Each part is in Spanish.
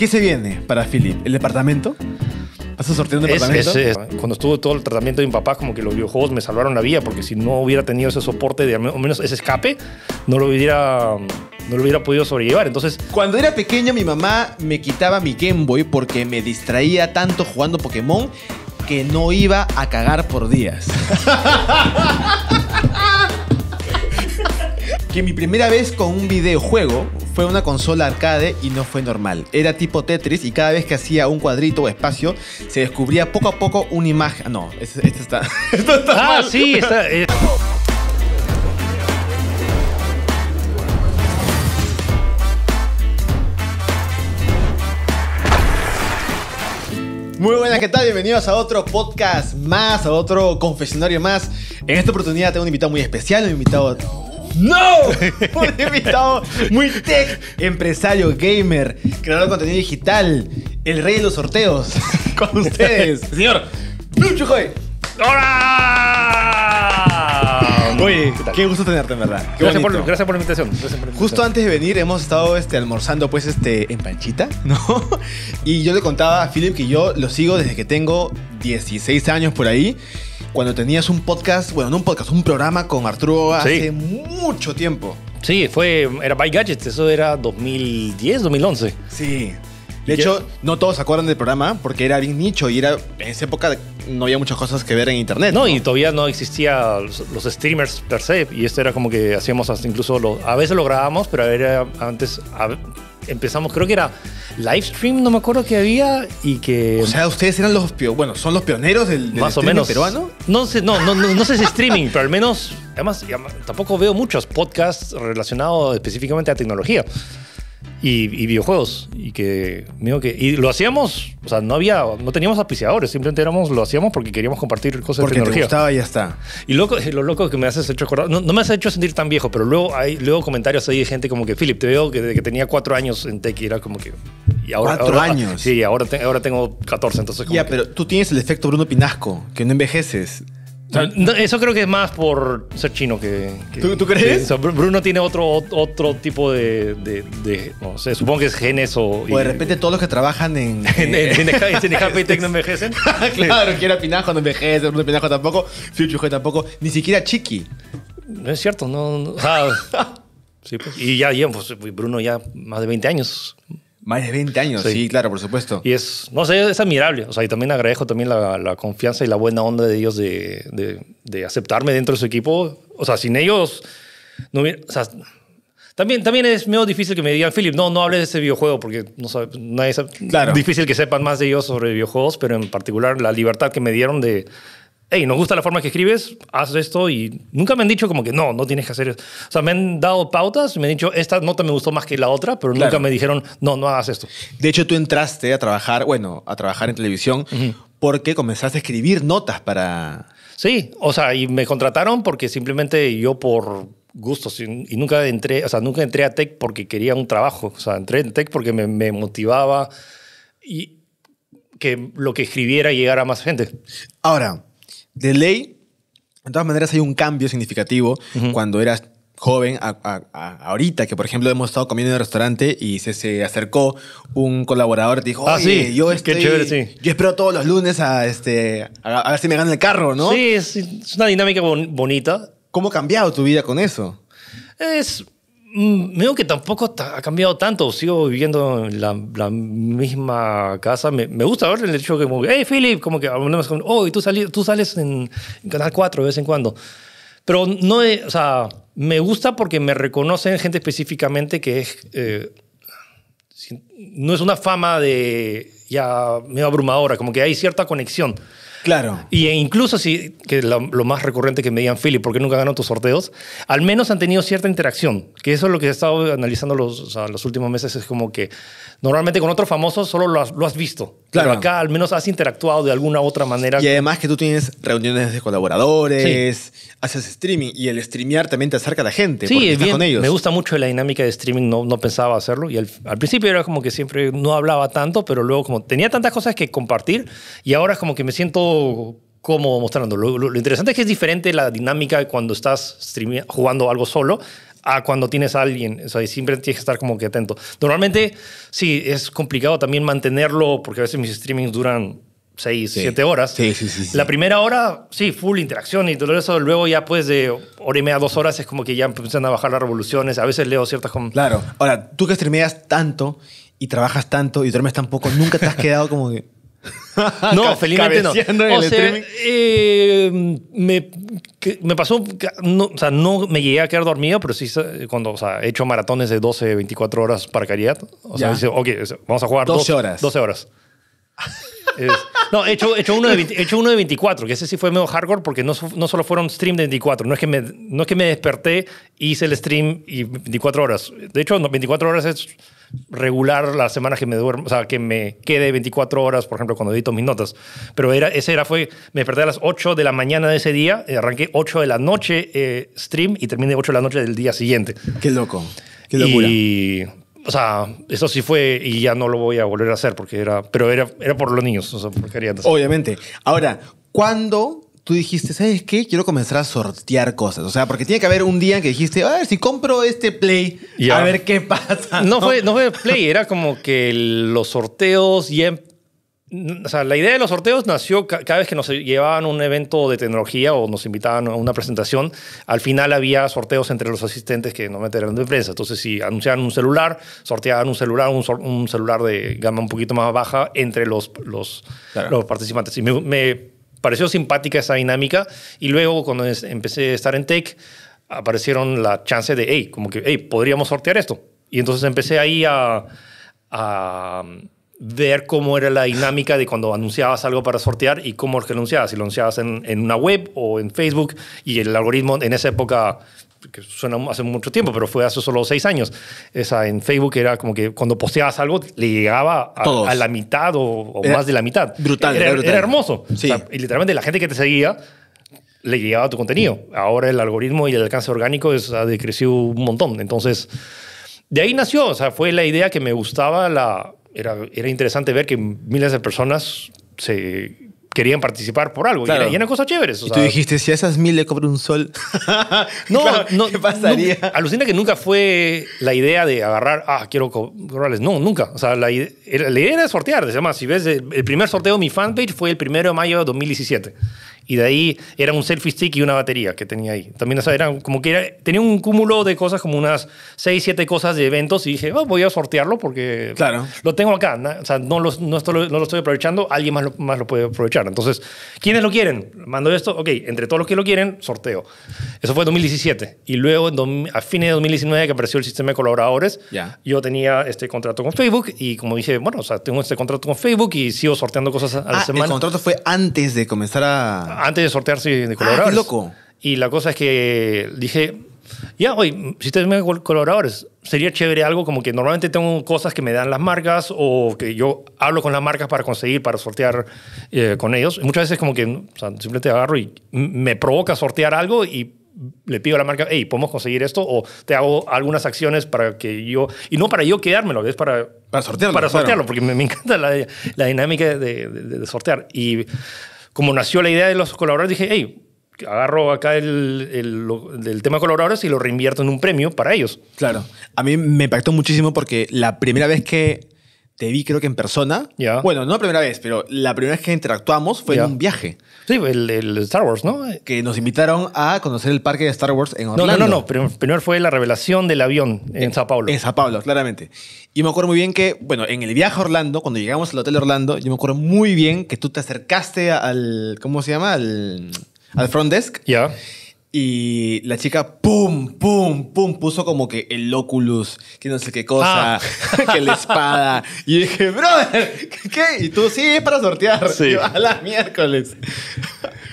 ¿Qué se viene para Philip? ¿El departamento? ¿Vas a sortear departamento? Cuando estuvo todo el tratamiento de mi papá, como que los videojuegos me salvaron la vida, porque si no hubiera tenido ese soporte, de, al menos ese escape, no lo hubiera no lo hubiera podido sobrellevar. Entonces, cuando era pequeño mi mamá me quitaba mi Game Boy porque me distraía tanto jugando Pokémon que no iba a cagar por días. que mi primera vez con un videojuego fue una consola arcade y no fue normal. Era tipo Tetris y cada vez que hacía un cuadrito o espacio se descubría poco a poco una imagen. Ah, no, esta está. ah, sí, esta eh. Muy buenas, ¿qué tal? Bienvenidos a otro podcast más, a otro confesionario más. En esta oportunidad tengo un invitado muy especial, un invitado ¡No! Un invitado muy tech, empresario, gamer, creador de contenido digital, el rey de los sorteos. Con ustedes, señor Lucho Joy. ¡Hola! Oye, ¿Qué, gusto tenerte, en verdad. gracias, por, la invitación, Justo antes de venir hemos estado este, almorzando pues este, en Panchita, ¿no? Y yo le contaba a Philip que yo lo sigo desde que tengo 16 años por ahí cuando tenías un podcast, bueno, no un podcast, un programa con Arturo hace mucho tiempo. Sí, fue, era By Gadgets, eso era 2010, 2011. Sí. De hecho, no todos se acuerdan del programa porque era bien nicho y era en esa época no había muchas cosas que ver en internet. No, y todavía no existían los, streamers per se y esto era como que hacíamos hasta incluso lo, a veces lo grabábamos, pero era antes empezamos, creo que era live stream, no me acuerdo que había, y que... O sea, ustedes eran los, bueno, son los pioneros del, más o menos, peruano. No sé, no, no, sé si streaming, pero al menos, además, tampoco veo muchos podcasts relacionados específicamente a tecnología y, videojuegos. Y que, digo que, y lo hacíamos, o sea, no había, no teníamos apiciadores, simplemente éramos, lo hacíamos porque queríamos compartir cosas de tecnología. Porque te gustaba y ya está. Y loco, lo loco que me has hecho acordar, no, me has hecho sentir tan viejo, pero luego hay luego comentarios ahí de gente como que, Philip, te veo que desde que tenía cuatro años en tech era como que... Y ahora, cuatro años. Sí, ahora, ahora tengo 14, entonces... Como ya, pero tú tienes el efecto Bruno Pinasco, que no envejeces eso creo que es más por ser chino que. ¿Tú, crees? Bruno tiene otro, tipo de, de, de No sé, supongo que es genes o. o de repente todos los que trabajan en. en, en, no envejecen. Ah, claro, quiera Pinajo no envejece, Bruno Pinajo tampoco, Future tampoco, ni siquiera Chiqui. No es cierto, no. Ah, sí, pues, y ya, ya pues, Bruno ya más de 20 años más de 20 años, sí. claro, por supuesto. Y es, no sé, es admirable. O sea, y también agradezco también la, confianza y la buena onda de ellos de, de, aceptarme dentro de su equipo. O sea, sin ellos, no hubiera, o sea, también, también es medio difícil que me digan, Philip, no, no hables de ese videojuego porque no sabe, Difícil que sepan más de ellos sobre videojuegos, pero en particular la libertad que me dieron de hey, nos gusta la forma que escribes, haz esto y nunca me han dicho como que no, no tienes que hacer eso. O sea, me han dado pautas, y me han dicho, esta nota me gustó más que la otra, pero nunca me dijeron, no, no hagas esto. De hecho, tú entraste a trabajar, bueno, a trabajar en televisión porque comenzaste a escribir notas para... Sí, o sea, y me contrataron porque simplemente yo por gustos y, nunca entré, o sea, nunca entré a Tech porque quería un trabajo, o sea, entré en Tech porque me, me motivaba y que lo que escribiera llegara a más gente. Ahora, de ley, de todas maneras hay un cambio significativo cuando eras joven ahorita, que por ejemplo hemos estado comiendo en el restaurante y se, se acercó un colaborador y dijo, ah, sí. yo estoy, yo espero todos los lunes a, este, a, ver si me gana el carro, ¿no? Sí, es, una dinámica bonita. ¿Cómo ha cambiado tu vida con eso? Es veo mm, que tampoco ha cambiado tanto. Sigo viviendo en la, misma casa. Me, gusta ver el hecho que, hey, Philip, como que oh, y tú, tú sales en, Canal 4 de vez en cuando. Pero no, o sea, me gusta porque me reconocen gente específicamente que es. Eh, no es una fama de ya medio abrumadora, como que hay cierta conexión. Claro. Y e incluso si, que lo, lo más recurrente que me digan, Philip, ¿por qué nunca ganó tus sorteos? Al menos han tenido cierta interacción, que eso es lo que he estado analizando los, los últimos meses, es como que normalmente con otros famosos solo lo has, visto. Claro. Pero acá al menos has interactuado de alguna otra manera. Y además que tú tienes reuniones de colaboradores, haces streaming y el streamear también te acerca a la gente. Sí, porque estás con ellos. me gusta mucho la dinámica de streaming, no, no pensaba hacerlo. Y al, principio era como que siempre no hablaba tanto, pero luego como tenía tantas cosas que compartir y ahora es como que me siento como cómo mostrando. Lo, interesante es que es diferente la dinámica cuando estás jugando algo solo a cuando tienes a alguien. O sea, siempre tienes que estar como que atento. Normalmente, sí, es complicado también mantenerlo porque a veces mis streamings duran 6, 7 horas. Sí, sí, la primera hora, sí, full interacción y todo eso. Luego ya pues de hora y media, dos horas es como que ya empiezan a bajar las revoluciones. A veces leo ciertas... como... Claro. Ahora, tú que streameas tanto y trabajas tanto y duermes tan poco, ¿nunca te has quedado como que... no, felizmente no. O sea, eh, me, pasó, o sea, no me llegué a quedar dormido, pero sí eh, cuando, o sea, he hecho maratones de 12, 24 horas para caridad. O sea, dice, ok, vamos a jugar 12 horas. 12 horas no, he hecho, hecho, uno de hecho uno de 24, que ese sí fue medio hardcore porque no, no solo fueron stream de 24, no es, que me, no es que me desperté, hice el stream y 24 horas. De hecho, 24 horas es regular la semana que me duermo, o sea, que me quede 24 horas, por ejemplo, cuando edito mis notas. Pero era, ese era, fue, me desperté a las 8 de la mañana de ese día, eh, arranqué 8 de la noche eh, stream y terminé 8 de la noche del día siguiente. Qué loco, qué locura. Y o sea, eso sí fue y ya no lo voy a volver a hacer porque era, pero era, era por los niños, o sea, Obviamente. Ahora, cuando tú dijiste, ¿sabes qué? Quiero comenzar a sortear cosas. O sea, porque tiene que haber un día que dijiste, a ver, si compro este Play, a ver qué pasa. No, Fue, no fue Play, era como que los sorteos y la idea de los sorteos nació cada vez que nos llevaban un evento de tecnología o nos invitaban a una presentación, al final había sorteos entre los asistentes que no eran de prensa. Entonces, si anunciaban un celular, sorteaban un celular, un, celular de gama un poquito más baja entre los, los, los participantes. Y me, pareció simpática esa dinámica. Y luego, cuando empecé a estar en tech, aparecieron la chance de, hey, como que, hey, podríamos sortear esto. Y entonces empecé ahí a ver cómo era la dinámica de cuando anunciabas algo para sortear y cómo es lo anunciabas. Si lo anunciabas en, en, una web o en Facebook y el algoritmo en esa época, que suena hace mucho tiempo, pero fue hace solo seis años, esa, en Facebook era como que cuando posteabas algo le llegaba a, la mitad o, más de la mitad. Brutal, era, hermoso. y literalmente la gente que te seguía le llegaba tu contenido. Ahora el algoritmo y el alcance orgánico ha decrecido un montón. Entonces, de ahí nació, o sea, fue la idea que me gustaba la era, era interesante ver que miles de personas se querían participar por algo. Claro. Y, cosas chéveres. O y tú dijiste, si a esas mil le cobro un sol. no, no, ¿qué pasaría? alucina que nunca fue la idea de agarrar, ah, quiero cobrarles. No, nunca. O sea, la, idea era sortear. Además, si ves, el primer sorteo de mi fanpage fue el primero de mayo de 2017 y de ahí era un selfie stick y una batería que tenía ahí. También o sea, era como que tenía un cúmulo de cosas, como unas 6, 7 cosas de eventos y dije, oh, voy a sortearlo porque claro. lo tengo acá. O sea, no lo, no, no estoy aprovechando, alguien más lo, más lo puede aprovechar. Entonces, ¿quiénes lo quieren? Mando esto, ok, entre todos los que lo quieren, sorteo. Eso fue en 2017. Y luego, a fines de 2019, que apareció el sistema de colaboradores, yo tenía este contrato con Facebook y como dije, bueno, o sea, tengo este contrato con Facebook y sigo sorteando cosas a la ah, semana. El contrato fue antes de comenzar a antes de sortearse de ah, coloradores. Ah, qué loco. Y la cosa es que dije, ya, hoy si ustedes me colaboradores, sería chévere algo como que normalmente tengo cosas que me dan las marcas o que yo hablo con las marcas para conseguir, para sortear eh, con ellos. muchas veces como que o sea, simplemente agarro y me provoca sortear algo y le pido a la marca, hey, ¿podemos conseguir esto? O te hago algunas acciones para que yo, y no para yo quedármelo, es para, para sortearlo. Para sortearlo, porque me, encanta la, la dinámica de, de sortear. Y como nació la idea de los colaboradores, dije, hey, agarro acá el, tema de colaboradores y lo reinvierto en un premio para ellos. Claro. A mí me impactó muchísimo porque la primera vez que te vi creo que en persona. Bueno, no la primera vez, pero la primera vez que interactuamos fue en un viaje. Sí, el, el, Star Wars, ¿no? Que nos invitaron a conocer el parque de Star Wars en Orlando. No, no, no, Primero fue la revelación del avión en, eh, Sao Paulo. En Sao Paulo, claramente. Y me acuerdo muy bien que, bueno, en el viaje a Orlando, cuando llegamos al Hotel Orlando, yo me acuerdo muy bien que tú te acercaste al, ¿cómo se llama? Al, front desk. Ya. Y la chica, pum, pum, pum, puso como que el óculus, que no sé qué cosa, ah. que la espada. Y dije, brother, ¿qué? Y tú, sí, es para sortear. Sí. a las miércoles.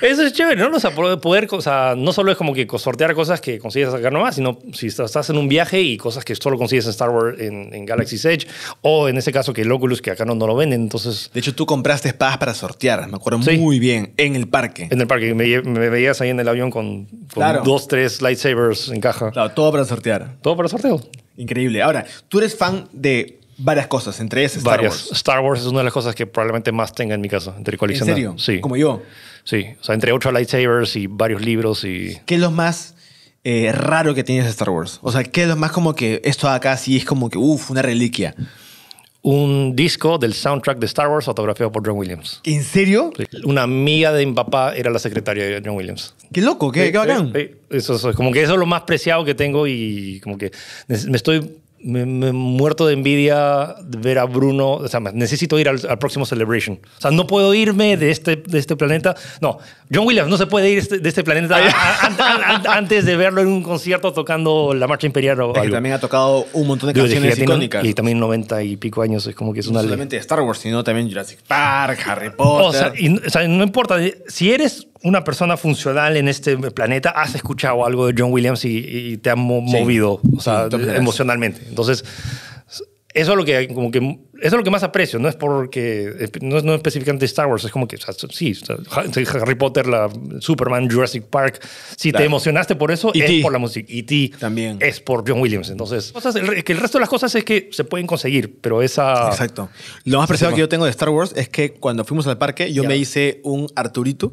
Eso es chévere, ¿no? O sea, poder, o sea, no solo es como que sortear cosas que consigues sacar nomás, sino si estás en un viaje y cosas que solo consigues en Star Wars, en, Galaxy's Edge, o en ese caso que el Oculus, que acá no, lo venden, entonces... De hecho, tú compraste espadas para sortear, me acuerdo muy bien, en el parque. En el parque, me, veías ahí en el avión con, dos, tres lightsabers en caja. Claro, todo para sortear. Todo para sorteo. Increíble. Ahora, tú eres fan de varias cosas, entre ellas Star Varias. Wars. Star Wars es una de las cosas que probablemente más tenga en mi casa, entre coleccionar. ¿En serio? Sí. Como yo. Sí, o sea, entre otros lightsabers y varios libros y... ¿Qué es lo más eh, raro que tienes de Star Wars? O sea, ¿qué es lo más como que esto acá sí es como que, uff, una reliquia? Un disco del soundtrack de Star Wars autografiado por John Williams. ¿En serio? Una amiga de mi papá era la secretaria de John Williams. Qué loco, qué, bacán. eso, es como que eso es lo más preciado que tengo y como que me estoy me, me, muerto de envidia de ver a Bruno. O sea, necesito ir al, próximo Celebration. O sea, no puedo irme de este, de este planeta. No, John Williams no se puede ir de este planeta antes de verlo en un concierto tocando la Marcha Imperial. O también ha tocado un montón de canciones icónicas. y también 90 y pico años. Es como que es una. No solamente de Star Wars, sino también Jurassic Park, Harry Potter. o sea no importa. Si eres una persona funcional en este planeta, has escuchado algo de John Williams y, te ha movido o sea, emocionalmente. Entonces, eso es lo que como que eso es lo que más aprecio, no es porque, no, no específicamente Star Wars, es como que, o sea, sí, Harry Potter, la, Superman, Jurassic Park, si te emocionaste por eso, y e es por la música. Y e ti también. Es por John Williams. Entonces, el, que el resto de las cosas es que se pueden conseguir, pero esa... Exacto. Lo más preciado que yo tengo de Star Wars es que cuando fuimos al parque, yo me hice un Arturito,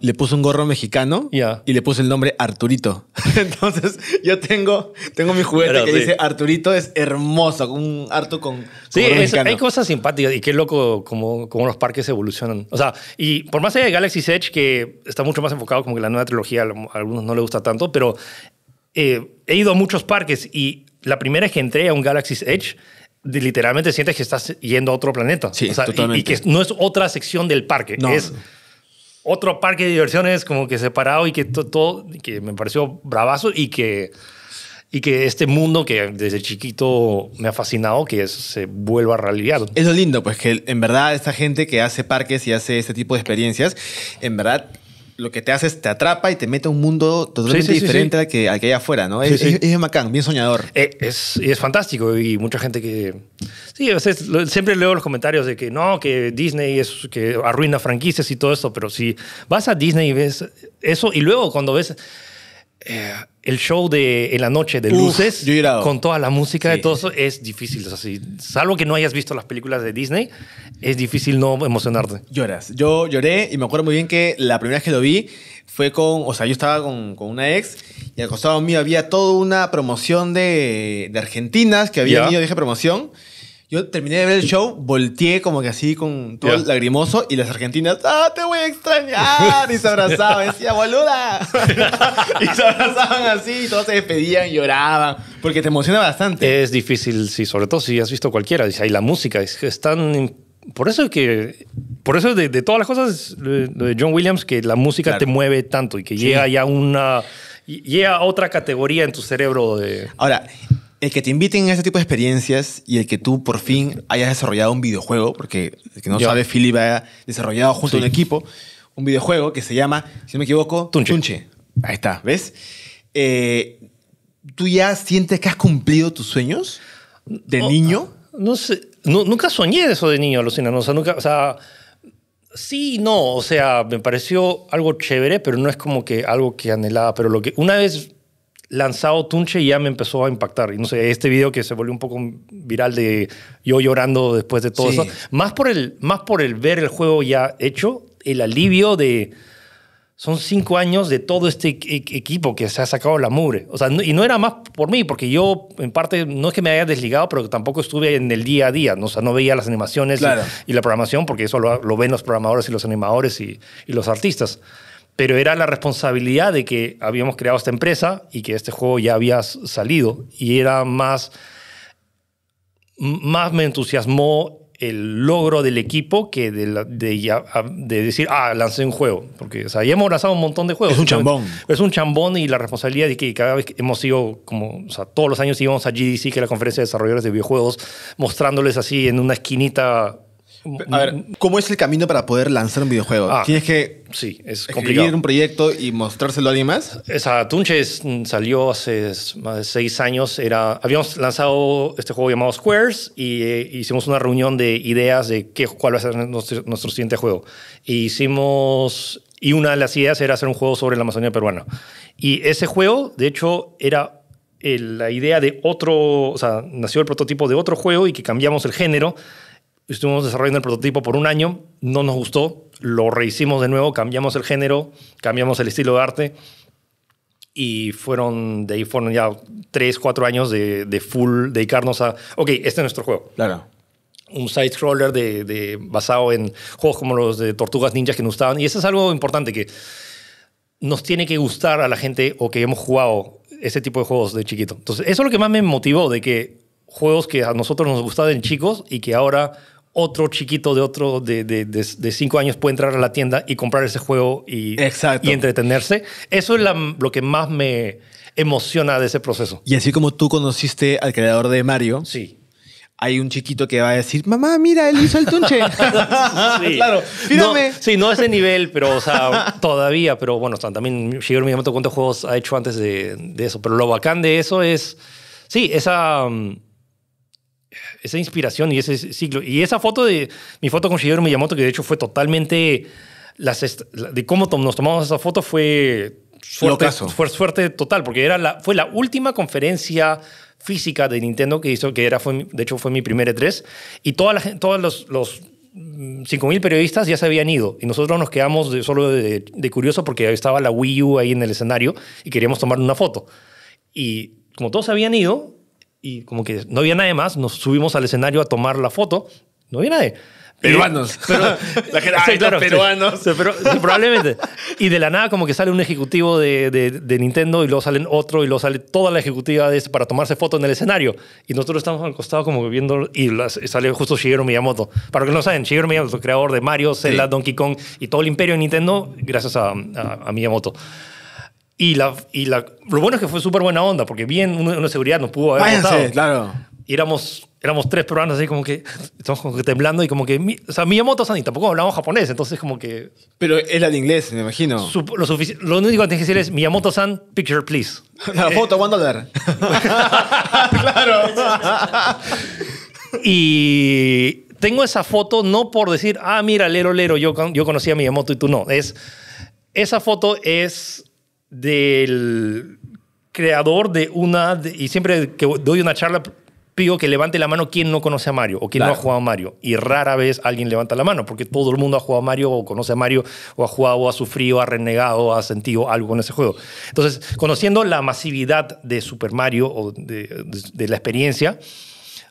le puse un gorro mexicano y le puse el nombre Arturito. Entonces, yo tengo, tengo mi juguete que dice Arturito, es hermoso, un Arto con... Sí, es hay cosas simpáticas y qué loco como, como los parques evolucionan. O sea, y por más allá de Galaxy's Edge, que está mucho más enfocado como que la nueva trilogía, a algunos no le gusta tanto, pero eh, he ido a muchos parques y la primera que entré a un Galaxy's Edge, literalmente sientes que estás yendo a otro planeta. Sí, o sea, Y, que no es otra sección del parque, no. es otro parque de diversiones como que separado y que todo, que me pareció bravazo y que y que este mundo que desde chiquito me ha fascinado, que se vuelva a realidad. Es lo lindo, pues que en verdad esta gente que hace parques y hace este tipo de experiencias, en verdad lo que te hace es te atrapa y te mete a un mundo totalmente diferente al, que, hay afuera, ¿no? Es, es, bien soñador. Eh, es, es, fantástico y mucha gente que... Sí, siempre leo los comentarios de que no, que Disney es que arruina franquicias y todo eso, pero si vas a Disney y ves eso y luego cuando ves... Eh, el show de en la noche de luces con toda la música y de todo eso es difícil. salvo que no hayas visto las películas de Disney, es difícil no emocionarte. Lloras. Yo lloré y me acuerdo muy bien que la primera vez que lo vi fue con, o sea, yo estaba con, con una ex y al costado mío había toda una promoción de, de argentinas que había yo dije promoción. Yo terminé de ver el show, volteé como que así con todo el lagrimoso y las argentinas, ¡ah, te voy a extrañar! Y se abrazaban, decía, ¡boluda! y se abrazaban así, y todos se despedían, lloraban, porque te emociona bastante. Es difícil, sí, sobre todo si has visto cualquiera. Dice, la música, es, que tan por eso que por eso de, de todas las cosas de John Williams que la música te mueve tanto y que llega ya una llega a otra categoría en tu cerebro de ahora el que te inviten a este tipo de experiencias y el que tú por fin hayas desarrollado un videojuego, porque el que no sabe, Philip ha desarrollado junto a un equipo un videojuego que se llama, si no me equivoco, Tunche. Ahí está, ¿ves? Eh, ¿Tú ya sientes que has cumplido tus sueños de niño? No sé, nunca soñé eso de niño, alucina No, o sea, nunca, o sea, sí no. O sea, me pareció algo chévere, pero no es como que algo que anhelaba. Pero lo que una vez lanzado Tunche y ya me empezó a impactar. Y no sé, este video que se volvió un poco viral de yo llorando después de todo eso. Más por, el, más por el ver el juego ya hecho, el alivio de... Son cinco años de todo este equipo que se ha sacado la mugre. O sea, y no era más por mí, porque yo, en parte, no es que me haya desligado, pero tampoco estuve en el día a día. ¿no? sea, no veía las animaciones y, la programación, porque eso lo, ven los programadores y los animadores y, y los artistas pero era la responsabilidad de que habíamos creado esta empresa y que este juego ya había salido. Y era más, más me entusiasmó el logro del equipo que de, de, de decir, ah, lancé un juego. Porque o sea, ya hemos lanzado un montón de juegos. Es un chambón. Es un chambón y la responsabilidad de que cada vez que hemos ido, como, o sea, todos los años íbamos a GDC, que es la conferencia de desarrolladores de videojuegos, mostrándoles así en una esquinita a ver, ¿cómo es el camino para poder lanzar un videojuego? Ah. ¿Tienes que sí, es escribir un proyecto y mostrárselo a alguien más? Esa Tunches salió hace más de seis años. Era, habíamos lanzado este juego llamado Squares y eh, hicimos una reunión de ideas de qué, cuál va a ser nuestro, siguiente juego. E hicimos... Y una de las ideas era hacer un juego sobre la Amazonía peruana. Y ese juego, de hecho, era la idea de otro, o sea, nació el prototipo de otro juego y que cambiamos el género Estuvimos desarrollando el prototipo por un año, no nos gustó, lo rehicimos de nuevo, cambiamos el género, cambiamos el estilo de arte y fueron, de ahí fueron ya tres, cuatro años de, de full dedicarnos a, ok, este es nuestro juego. Claro un side-scroller de, basado en juegos como los de Tortugas Ninjas que nos gustaban. Y eso es algo importante que nos tiene que gustar a la gente o que hemos jugado ese tipo de juegos de chiquito. Entonces, eso es lo que más me motivó, de que juegos que a nosotros nos gustaban chicos y que ahora otro chiquito de otro de, de, de, cinco años puede entrar a la tienda y comprar ese juego y, y entretenerse. Eso es la, lo que más me emociona de ese proceso. Y así como tú conociste al creador de Mario. Sí. Hay un chiquito que va a decir, mamá, mira, él hizo el tunche. sí. Claro, No, sí, no ese nivel, pero, o sea, todavía, pero bueno, también Shigeru Miyamoto cuántos juegos ha hecho antes de, eso. Pero lo bacán de eso es, sí, esa... Mm, esa inspiración y ese ciclo. Y esa foto de mi foto con Shigeru Miyamoto, que de hecho fue totalmente. Las de cómo nos tomamos esa foto fue suerte, fue suerte total, porque era la, fue la última conferencia física de Nintendo que hizo, que era, fue, de hecho fue mi primer E3, y todos los, los 5.000 mm, periodistas ya se habían ido y nosotros nos quedamos solo de, curioso porque estaba la Wii U ahí en el escenario y queríamos tomar una foto. Y como todos se habían ido, y como que no había nadie más, nos subimos al escenario a tomar la foto, no había nadie. Peruanos. la gente, sí, peruanos. probablemente. Y de la nada como que sale un ejecutivo de, de, Nintendo y luego salen otro y luego sale toda la ejecutiva este para tomarse foto en el escenario. Y nosotros estamos al costado como viendo y sale justo Shigeru Miyamoto. Para que no saben, Shigeru Miyamoto, creador de Mario, Zelda, Donkey Kong y todo el imperio de Nintendo gracias a, a Miyamoto. Y, la, y la, lo bueno es que fue súper buena onda, porque bien una seguridad nos pudo haber Váyanse, claro. Y éramos, tres peruanos así como que, estamos como que temblando y como que, o sea, Miyamoto San y tampoco hablamos japonés, entonces como que... Pero él habla inglés, me imagino. lo, único que tienes que decir es Miyamoto San, picture please. La foto, la ver? claro. y tengo esa foto no por decir, ah, mira, lero, lero, yo, yo conocí a Miyamoto y tú no. Es, esa foto es del creador de una, y siempre que doy una charla pido que levante la mano quien no conoce a Mario o quien no ha jugado a Mario. Y rara vez alguien levanta la mano, porque todo el mundo ha jugado a Mario o conoce a Mario o ha jugado, o ha sufrido, ha renegado, ha sentido algo en ese juego. Entonces, conociendo la masividad de Super Mario o de, la experiencia,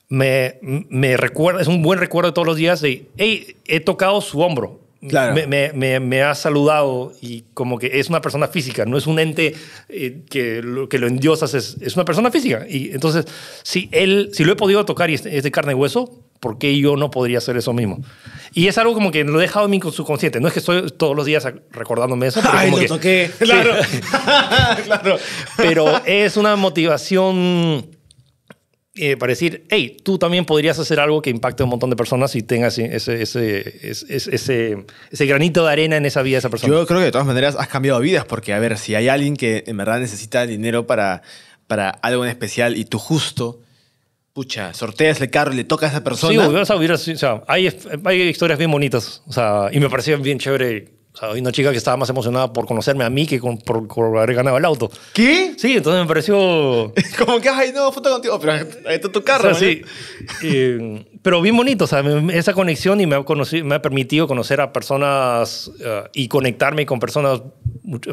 me, me, recuerda, es un buen recuerdo todos los días de, hey, he tocado su hombro, me, ha saludado y como que es una persona física, no es un ente eh, que, lo, que lo endiosas, es, es, una persona física. Y entonces, si, él, si lo he podido tocar y es, de carne y hueso, ¿por qué yo no podría hacer eso mismo? Y es algo como que lo he dejado en mi subconsciente. No es que estoy todos los días recordándome eso. Pero claro. Pero es una motivación eh, para decir, hey, tú también podrías hacer algo que impacte a un montón de personas y tengas ese, ese, ese, granito de arena en esa vida de esa persona. Yo creo que de todas maneras has cambiado vidas, porque a ver, si hay alguien que en verdad necesita dinero para, para algo en especial y tú justo, pucha, sorteas el carro y le toca a esa persona. Sí, o sea, hay, hay historias bien bonitas, o sea, y me parecían bien chévere o hay una chica que estaba más emocionada por conocerme a mí que por, haber ganado el auto. ¿Qué? Sí, entonces me pareció... Como que, ay, no, foto contigo, pero ahí está tu carro. sí. Eh, pero bien bonito, esa conexión y me ha, me ha permitido conocer a personas eh, y conectarme con personas.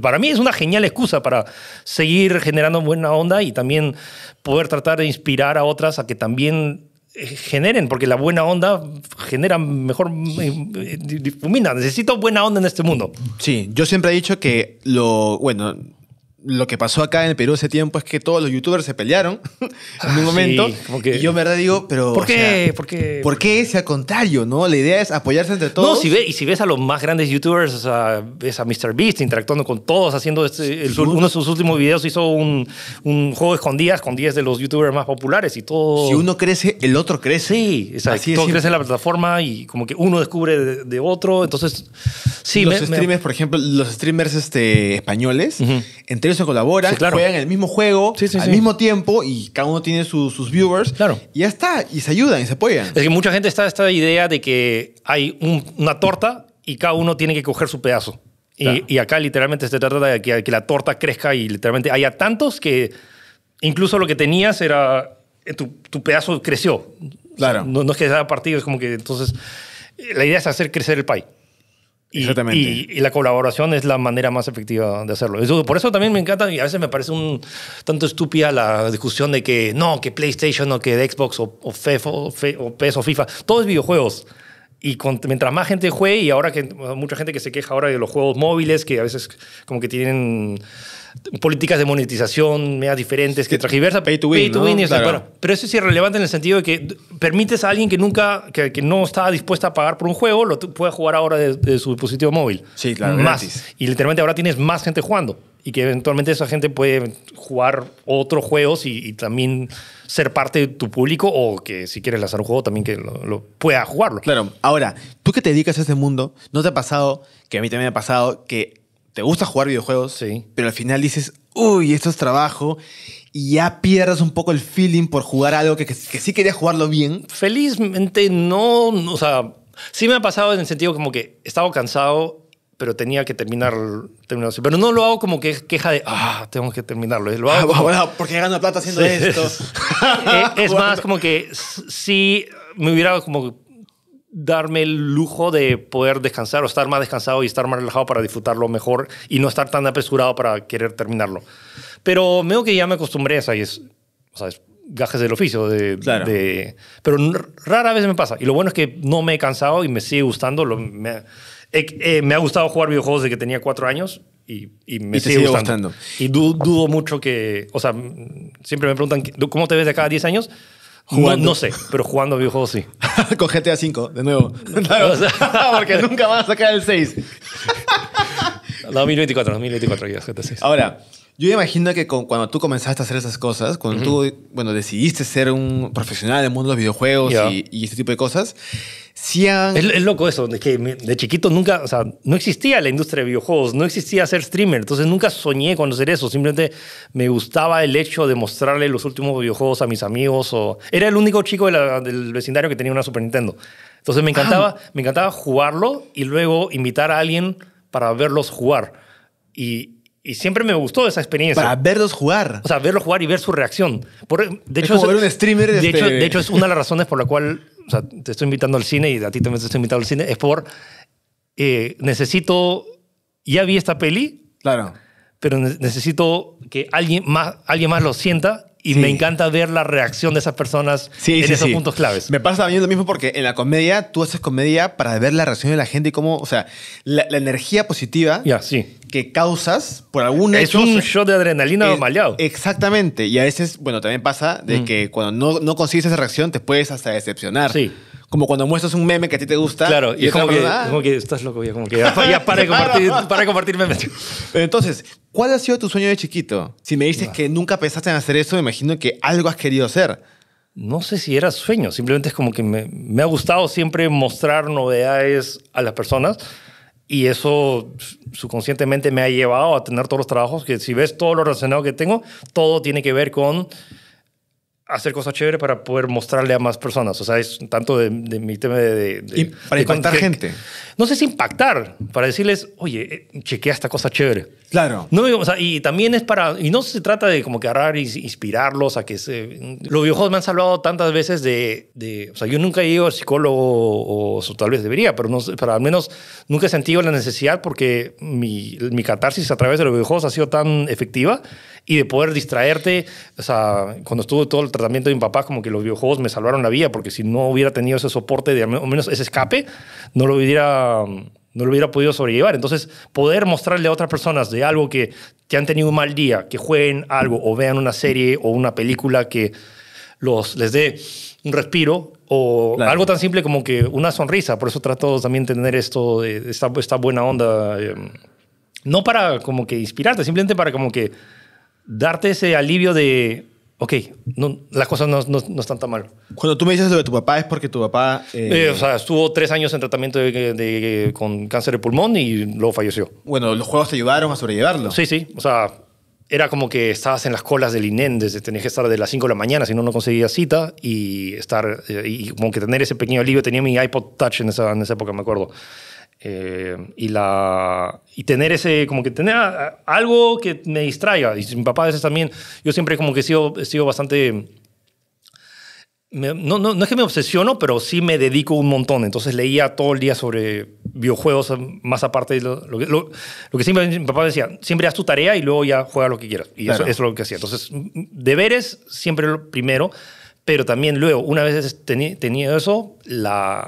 Para mí es una genial excusa para seguir generando buena onda y también poder tratar de inspirar a otras a que también eh, generen, porque la buena onda genera mejor, eh, difumina. Necesito buena onda en este mundo. Sí, yo siempre he dicho que lo, bueno, lo que pasó acá en el Perú ese tiempo es que todos los youtubers se pelearon en ah, un momento. Y yo en verdad digo, pero. ¿Por qué? ¿Por qué? ¿Por ese al contrario? ¿no? La idea es apoyarse entre todos. No, si ves y si ves a los más grandes youtubers, o sea, ves a MrBeast interactuando con todos, haciendo este, uno de sus últimos videos hizo un, un juego de escondidas con 10 de los youtubers más populares y todo. Si uno crece, el otro crece. Sí, Así crece en la plataforma y como que uno descubre de, otro. Entonces, sí. Los streamers, por ejemplo, los streamers este, españoles, entre se colaboran, claro. juegan el mismo juego al mismo tiempo y cada uno tiene sus viewers. Claro. Y ya está, y se ayudan y se apoyan. Es que mucha gente está esta idea de que hay una torta y cada uno tiene que coger su pedazo. Y, acá literalmente se trata de que, la torta crezca y literalmente haya tantos que incluso lo que tenías era eh, tu, tu, pedazo creció. Claro. No, no es que sea partido, es como que entonces eh, la idea es hacer crecer el pie. Y, Y, la colaboración es la manera más efectiva de hacerlo. por eso también me encanta y a veces me parece un tanto estúpida la discusión de que no, que PlayStation o que Xbox o, o, o, PES o FIFA, todos videojuegos. Y mientras más gente juegue, y ahora que mucha gente que se queja ahora de los juegos móviles, que a veces como que tienen políticas de monetización medias diferentes que tragiversan. Pay to win. Pay pero eso es irrelevante en el sentido de que permites a alguien que nunca, que, que no estaba dispuesta a pagar por un juego, lo puede jugar ahora de, su dispositivo móvil. Sí, claro. Y literalmente ahora tienes más gente jugando. Y que eventualmente esa gente puede jugar otros juegos y, también ser parte de tu público o que si quieres lanzar un juego también que lo, pueda jugarlo. Claro. Ahora, tú que te dedicas a este mundo, ¿no te ha pasado, que a mí también me ha pasado, que te gusta jugar videojuegos, sí. pero al final dices, uy, esto es trabajo, y ya pierdes un poco el feeling por jugar algo que, que, sí quería jugarlo bien. Felizmente no, o sea, sí me ha pasado en el sentido como que estaba cansado, pero tenía que terminar, terminarlo. Pero no lo hago como que queja de, ah, tengo que terminarlo. Lo hago ah, porque gano plata haciendo esto. es, más como que sí me hubiera como darme el lujo de poder descansar o estar más descansado y estar más relajado para disfrutarlo mejor y no estar tan apresurado para querer terminarlo. Pero veo que ya me acostumbré a eso. y es, o sea, es gajes del oficio. De, pero rara vez me pasa. Y lo bueno es que no me he cansado y me sigue gustando. Eh, me, ha gustado jugar videojuegos desde que tenía cuatro años y, me sigue, gustando. Y dudo mucho que, o sea, siempre me preguntan, ¿cómo te ves de cada diez años? No, sé, pero jugando videojuegos sí. Con GTA V, de nuevo. porque nunca vas a sacar el 6. 2024, 2024 GTA 6. Ahora, yo imagino que cuando tú comenzaste a hacer esas cosas, cuando tú, bueno, decidiste ser un profesional del mundo de los videojuegos y, y este tipo de cosas, es, loco eso, de que de chiquito nunca, o sea, no existía la industria de videojuegos, no existía ser streamer, entonces nunca soñé con hacer eso, simplemente me gustaba el hecho de mostrarle los últimos videojuegos a mis amigos o... Era el único chico del vecindario que tenía una Super Nintendo. Entonces me encantaba, ah. me encantaba jugarlo y luego invitar a alguien para verlos jugar. Y, siempre me gustó esa experiencia. Para verlos jugar. O sea, verlos jugar y ver su reacción. un streamer. Este, de hecho, es una de las razones por la cual o sea, te estoy invitando al cine y a ti también te estoy invitando al cine, es por, eh, necesito, ya vi esta peli, claro. pero necesito que alguien más, alguien más lo sienta y me encanta ver la reacción de esas personas en esos puntos claves. Me pasa a mí lo mismo porque en la comedia tú haces comedia para ver la reacción de la gente y cómo, o sea, la, la energía positiva. Ya, sí que causas por algún es Es un shot de adrenalina o maleado. Exactamente. Y a veces, bueno, también pasa de mm. que cuando no, no, consigues esa reacción te puedes hasta decepcionar. Sí. Como cuando muestras un meme que a ti te gusta. Claro, y, es como, que, ah. como que, estás loco, ya, como que ya, para, compartir, para compartir memes. Entonces, ¿cuál ha sido tu sueño de chiquito? Si me dices que nunca pensaste en hacer eso, me imagino que algo has querido hacer no sé si era sueño, simplemente es como que me, me, ha gustado siempre mostrar novedades a las personas. Y eso subconscientemente me ha llevado a tener todos los trabajos, que si ves todo lo relacionado que tengo, todo tiene que ver con hacer cosas chéveres para poder mostrarle a más personas. O sea, es tanto de, mi tema de... para impactar gente. No sé si impactar, para decirles, oye, eh, chequea esta cosa chévere. Claro. No, y también es para. Y no se trata de como que agarrar inspirarlos a que se. Los videojuegos me han salvado tantas veces de. o sea, yo nunca he ido al psicólogo, o, tal vez debería, pero, no, para al menos nunca he sentido la necesidad porque mi, mi catarsis a través de los videojuegos ha sido tan efectiva y de poder distraerte. O sea, cuando estuve todo el tratamiento de mi papá, como que los videojuegos me salvaron la vida, porque si no hubiera tenido ese soporte, de, al menos ese escape, no lo hubiera no lo hubiera podido sobrellevar. Entonces, poder mostrarle a otras personas de algo que, te han tenido un mal día, que jueguen algo o vean una serie o una película que los, les dé un respiro o algo tan simple como que una sonrisa. Por eso trato también de tener esto, eh, esta, buena onda. Em, no para como que inspirarte, simplemente para como que darte ese alivio de ok, no, las cosas no, están tan mal. Cuando tú me dices sobre tu papá es porque tu papá... Eh, eh, o sea, estuvo tres años en tratamiento con cáncer de pulmón y luego falleció. Bueno, los juegos te ayudaron a sobrellevarlo. Sí, sí. O sea, era como que estabas en las colas del INEN, e desde, tenías que estar de las 5 de la mañana, si no, no conseguías cita y estar... Eh, y como que tener ese pequeño alivio. Tenía mi iPod Touch en en esa época, me acuerdo. Eh, y, la, y tener ese, como que tener algo que me distraiga. Y mi papá a veces también, yo siempre como que he sido, he sido bastante... no, no, no, es que me obsesiono, pero sí me dedico un montón. Entonces leía todo el día sobre videojuegos, más aparte lo, que, lo, que siempre mi papá decía, siempre haz tu tarea y luego ya juega lo que quieras. Y eso, es lo que hacía. Entonces, deberes siempre primero, pero también luego, una vez tenido eso,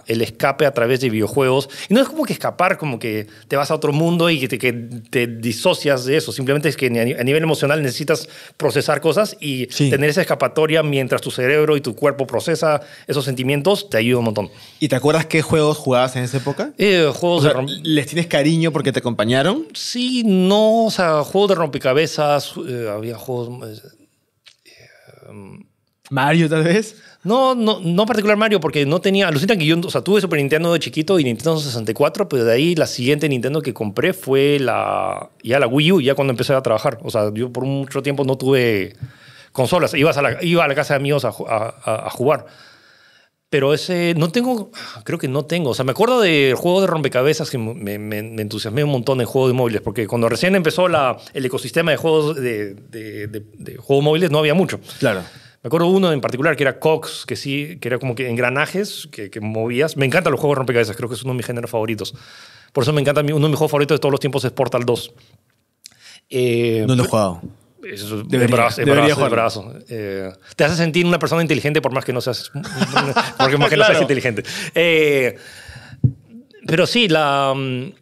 el escape a través de videojuegos. Y no es como que escapar, como que te vas a otro mundo y que te, disocias de eso. Simplemente es que a nivel emocional necesitas procesar cosas y tener esa escapatoria mientras tu cerebro y tu cuerpo procesa esos sentimientos, te ayuda un montón. ¿Y te acuerdas qué juegos jugabas en esa época? Eh, juegos ¿Les tienes cariño porque te acompañaron? Sí, no, o sea, juegos de rompecabezas, eh, había juegos... Eh, Mario, tal vez. No, no, no particular Mario, porque no tenía. siento que yo, o sea, tuve Super Nintendo de chiquito y Nintendo 64, pero de ahí la siguiente Nintendo que compré fue la. Ya la Wii U, ya cuando empecé a trabajar. O sea, yo por mucho tiempo no tuve consolas. Ibas a la, iba a la casa de amigos a, jugar. Pero ese. No tengo. Creo que no tengo. O sea, me acuerdo del juego de rompecabezas que me, entusiasmé un montón en juegos de móviles, porque cuando recién empezó la, el ecosistema de juegos de, de juegos móviles no había mucho. Claro. Me acuerdo uno en particular que era Cox, que sí, que era como que engranajes que, que movías. Me encantan los juegos rompecabezas, creo que es uno de mis géneros favoritos. Por eso me encanta, uno de mis juegos favoritos de todos los tiempos es Portal 2. Eh, no he jugado. Es, brazo, brazo, eh, te hace sentir una persona inteligente por más que no seas, porque más que no seas inteligente. Eh, pero sí, la, mm,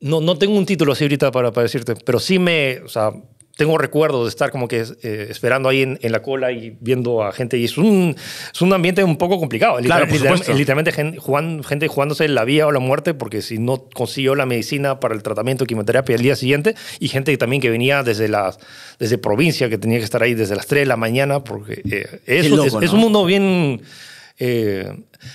no, no tengo un título así ahorita para, para decirte, pero sí me, o sea, tengo recuerdos de estar como que eh, esperando ahí en, la cola y viendo a gente. Y es un, es un ambiente un poco complicado. Claro, literalmente, literalmente gente, jugando, gente jugándose la vida o la muerte porque si no consiguió la medicina para el tratamiento de quimioterapia el día siguiente. Y gente también que venía desde, las, desde provincia, que tenía que estar ahí desde las 3 de la mañana. Porque eh, es, un mundo bien... Eh,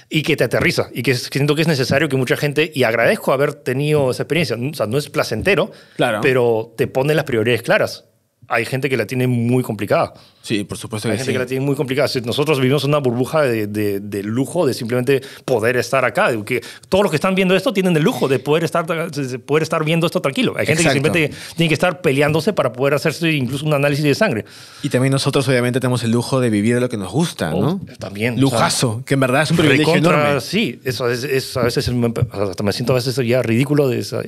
y que te aterriza. Y que, siento que es necesario que mucha gente, y agradezco haber tenido esa experiencia, o sea, no es placentero, claro. pero te pone las prioridades claras hay gente que la tiene muy complicada. Sí, por supuesto que Hay gente que la tiene muy complicada. Nosotros vivimos una burbuja de, lujo, de simplemente poder estar acá. Que todos los que están viendo esto tienen el lujo de poder estar, de poder estar viendo esto tranquilo. Hay gente que simplemente tiene que estar peleándose para poder hacerse incluso un análisis de sangre. Y también nosotros obviamente tenemos el lujo de vivir lo que nos gusta, oh, ¿no? también. Lujazo, que en verdad es un privilegio enorme. Sí, eso es, a veces me siento a veces ya ridículo de esa,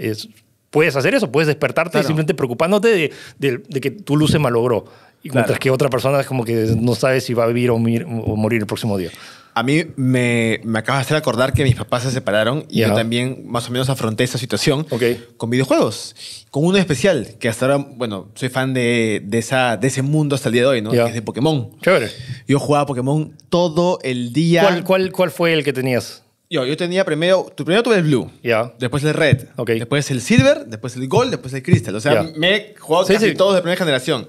puedes hacer eso, puedes despertarte simplemente preocupándote de, que tu luz se malogró. Y mientras que otra persona es como que no sabe si va a vivir o, morir, el próximo día. A mí me, me acabas de hacer acordar que mis papás se separaron y yo también más o menos afronté esa situación con videojuegos. Con uno especial, que hasta ahora, bueno, soy fan de, esa, de ese mundo hasta el día de hoy, ¿no? Que es de Pokémon. Chévere. Yo jugaba Pokémon todo el día. cuál fue el que tenías? Yo, yo tenía primero, tu primero tuve el blue, ya después el red, okay. después el silver, después el gold, después el crystal. O sea, me he jugado casi todos de primera generación.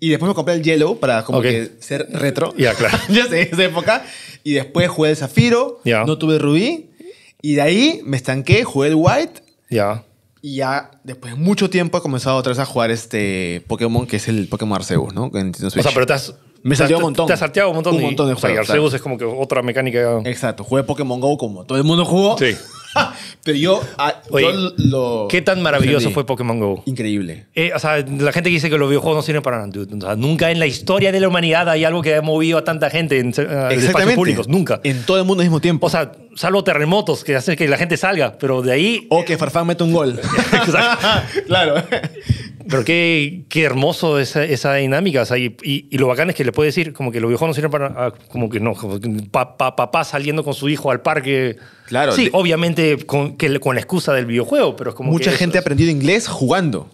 Y después me compré el yellow para como que ser retro. Ya, claro. ya sé, esa época. Y después jugué el zafiro, no tuve el rubí. Y de ahí me estanqué, jugué el white. Ya. Y ya después de mucho tiempo he comenzado otra vez a jugar este Pokémon que es el Pokémon Arceus, ¿no? o sea, pero estás... Me salteó un montón. Te has salteado un montón. Un montón de juegos. es como que otra mecánica. Exacto. Jugué Pokémon Go como todo el mundo jugó. Sí. Pero yo, ah, ¿Qué tan maravilloso fue Pokémon Go? Increíble. Eh, o sea, la gente dice que los videojuegos no sirven para nada. nunca en la historia de la humanidad hay algo que haya movido a tanta gente en, eh, espacios públicos. Nunca. En todo el mundo al mismo tiempo. O sea, salvo terremotos que hacen que la gente salga, pero de ahí. O que Farfán mete un gol. claro. Pero qué, qué hermoso esa, esa dinámica. O sea, y, y, lo bacán es que le puede decir, como que los videojuegos no sirven para. Ah, como que no, como papá saliendo con su hijo al parque. Claro. Sí, obviamente con, que, con la excusa del videojuego, pero es como. Mucha gente ha aprendido inglés jugando.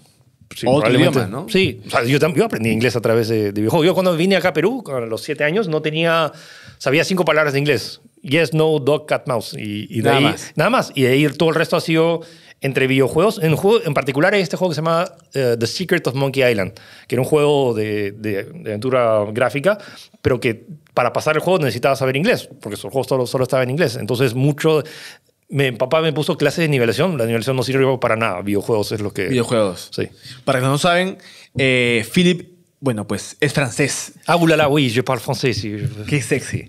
Sí, ¿no? Sí, yo, yo, aprendí inglés a través de, de videojuegos. Yo cuando vine acá a Perú, a los siete años, no tenía, sabía cinco palabras de inglés. Yes, no, dog, cat, mouse. Y, nada más. Nada más. Y de ahí todo el resto ha sido entre videojuegos, en, juego, en particular este juego que se llama eh, The Secret of Monkey Island, que era un juego de, aventura gráfica, pero que para pasar el juego necesitaba saber inglés, porque su juego solo, solo estaba en inglés. Entonces, mucho... Mi papá me puso clases de nivelación. La nivelación no sirve para nada. Videojuegos es lo que... Videojuegos. Sí. Para que no saben, eh, Philip bueno, pues es francés. Ah, ulala, oui, je parle français. Qué sexy.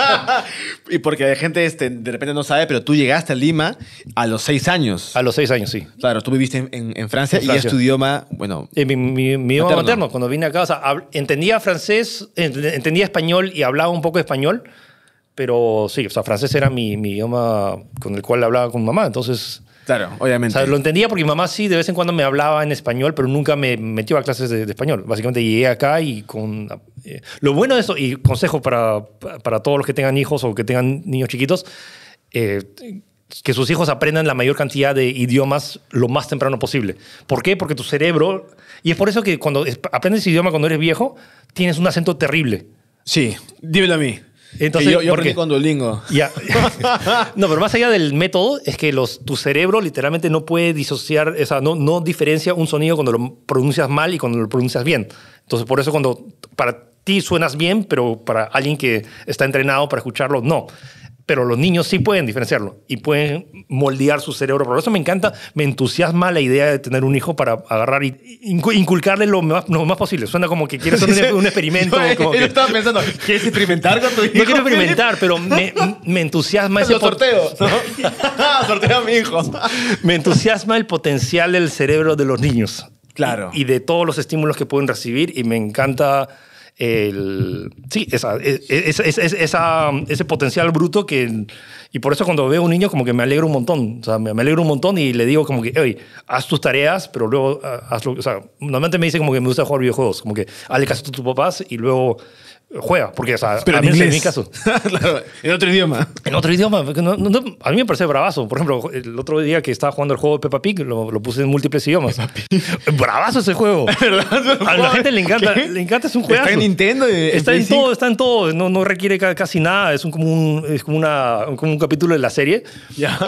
y porque hay gente este, de repente no sabe, pero tú llegaste a Lima a los seis años. A los seis años, sí. Claro, tú viviste en, Francia, y es tu idioma, bueno. Eh, mi, idioma materno. Cuando vine acá, o sea, entendía francés, entendía español y hablaba un poco de español, pero sí, o sea, francés era mi, mi idioma con el cual hablaba con mamá, entonces. Claro, obviamente. lo entendía porque mi mamá sí de vez en cuando me hablaba en español, pero nunca me metió a clases de, español. Básicamente llegué acá y con... Eh, lo bueno de eso, y consejo para, para todos los que tengan hijos o que tengan niños chiquitos, eh, que sus hijos aprendan la mayor cantidad de idiomas lo más temprano posible. ¿Por qué? Porque tu cerebro... Y es por eso que cuando aprendes idioma cuando eres viejo, tienes un acento terrible. Sí, dímelo a mí. Entonces, yo, yo aprendí con no, pero más allá del método, es que los, tu cerebro literalmente no puede disociar, o sea, no, no diferencia un sonido cuando lo pronuncias mal y cuando lo pronuncias bien. Entonces, por eso cuando para ti suenas bien, pero para alguien que está entrenado para escucharlo, no pero los niños sí pueden diferenciarlo y pueden moldear su cerebro. Por eso me encanta, me entusiasma la idea de tener un hijo para agarrar y inculcarle lo más, posible. Suena como que quieres hacer un, experimento. estaba pensando, ¿quieres experimentar con tu hijo? No quiero experimentar, pero me, entusiasma ese... Sorteo a mi hijo. me entusiasma el potencial del cerebro de los niños. Claro. y de todos los estímulos que pueden recibir y me encanta el, sí, e, e, esa, esa, ese potencial bruto que... Y por eso cuando veo a un niño como que me alegro un montón, o sea, me, alegro un montón y le digo como que, oye, haz tus tareas, pero luego ah, hazlo, o sea, normalmente me dice como que me gusta jugar videojuegos, como que hazle caso a tus papás y luego juega, porque a mí en, mi caso. en otro idioma. En otro idioma. a mí me parece bravazo. Por ejemplo, el otro día que estaba jugando el juego de Peppa Pig, lo, puse en múltiples idiomas. bravazo ese juego. a la gente le encanta, le encanta, es un juegazo. Está en Nintendo. está en, todo, está en todo. No, no requiere casi nada. Es, como, un, es como, una, como un capítulo de la serie.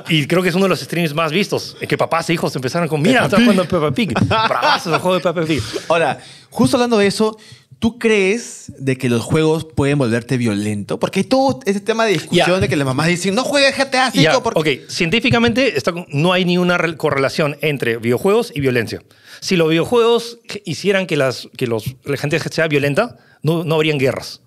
Y creo que es uno de los streams más vistos. Es que papás e hijos empezaron con, mira, está jugando Peppa Pig. bravazo el juego de Peppa Pig. Ahora, justo hablando de eso, ¿Tú crees de que los juegos pueden volverte violento? Porque hay todo ese tema de discusión de que las mamás dicen, no juegues GTA V Ok, científicamente está, no hay ni una correlación entre videojuegos y violencia. Si los videojuegos hicieran que, las, que los, la gente sea violenta, no, habrían guerras.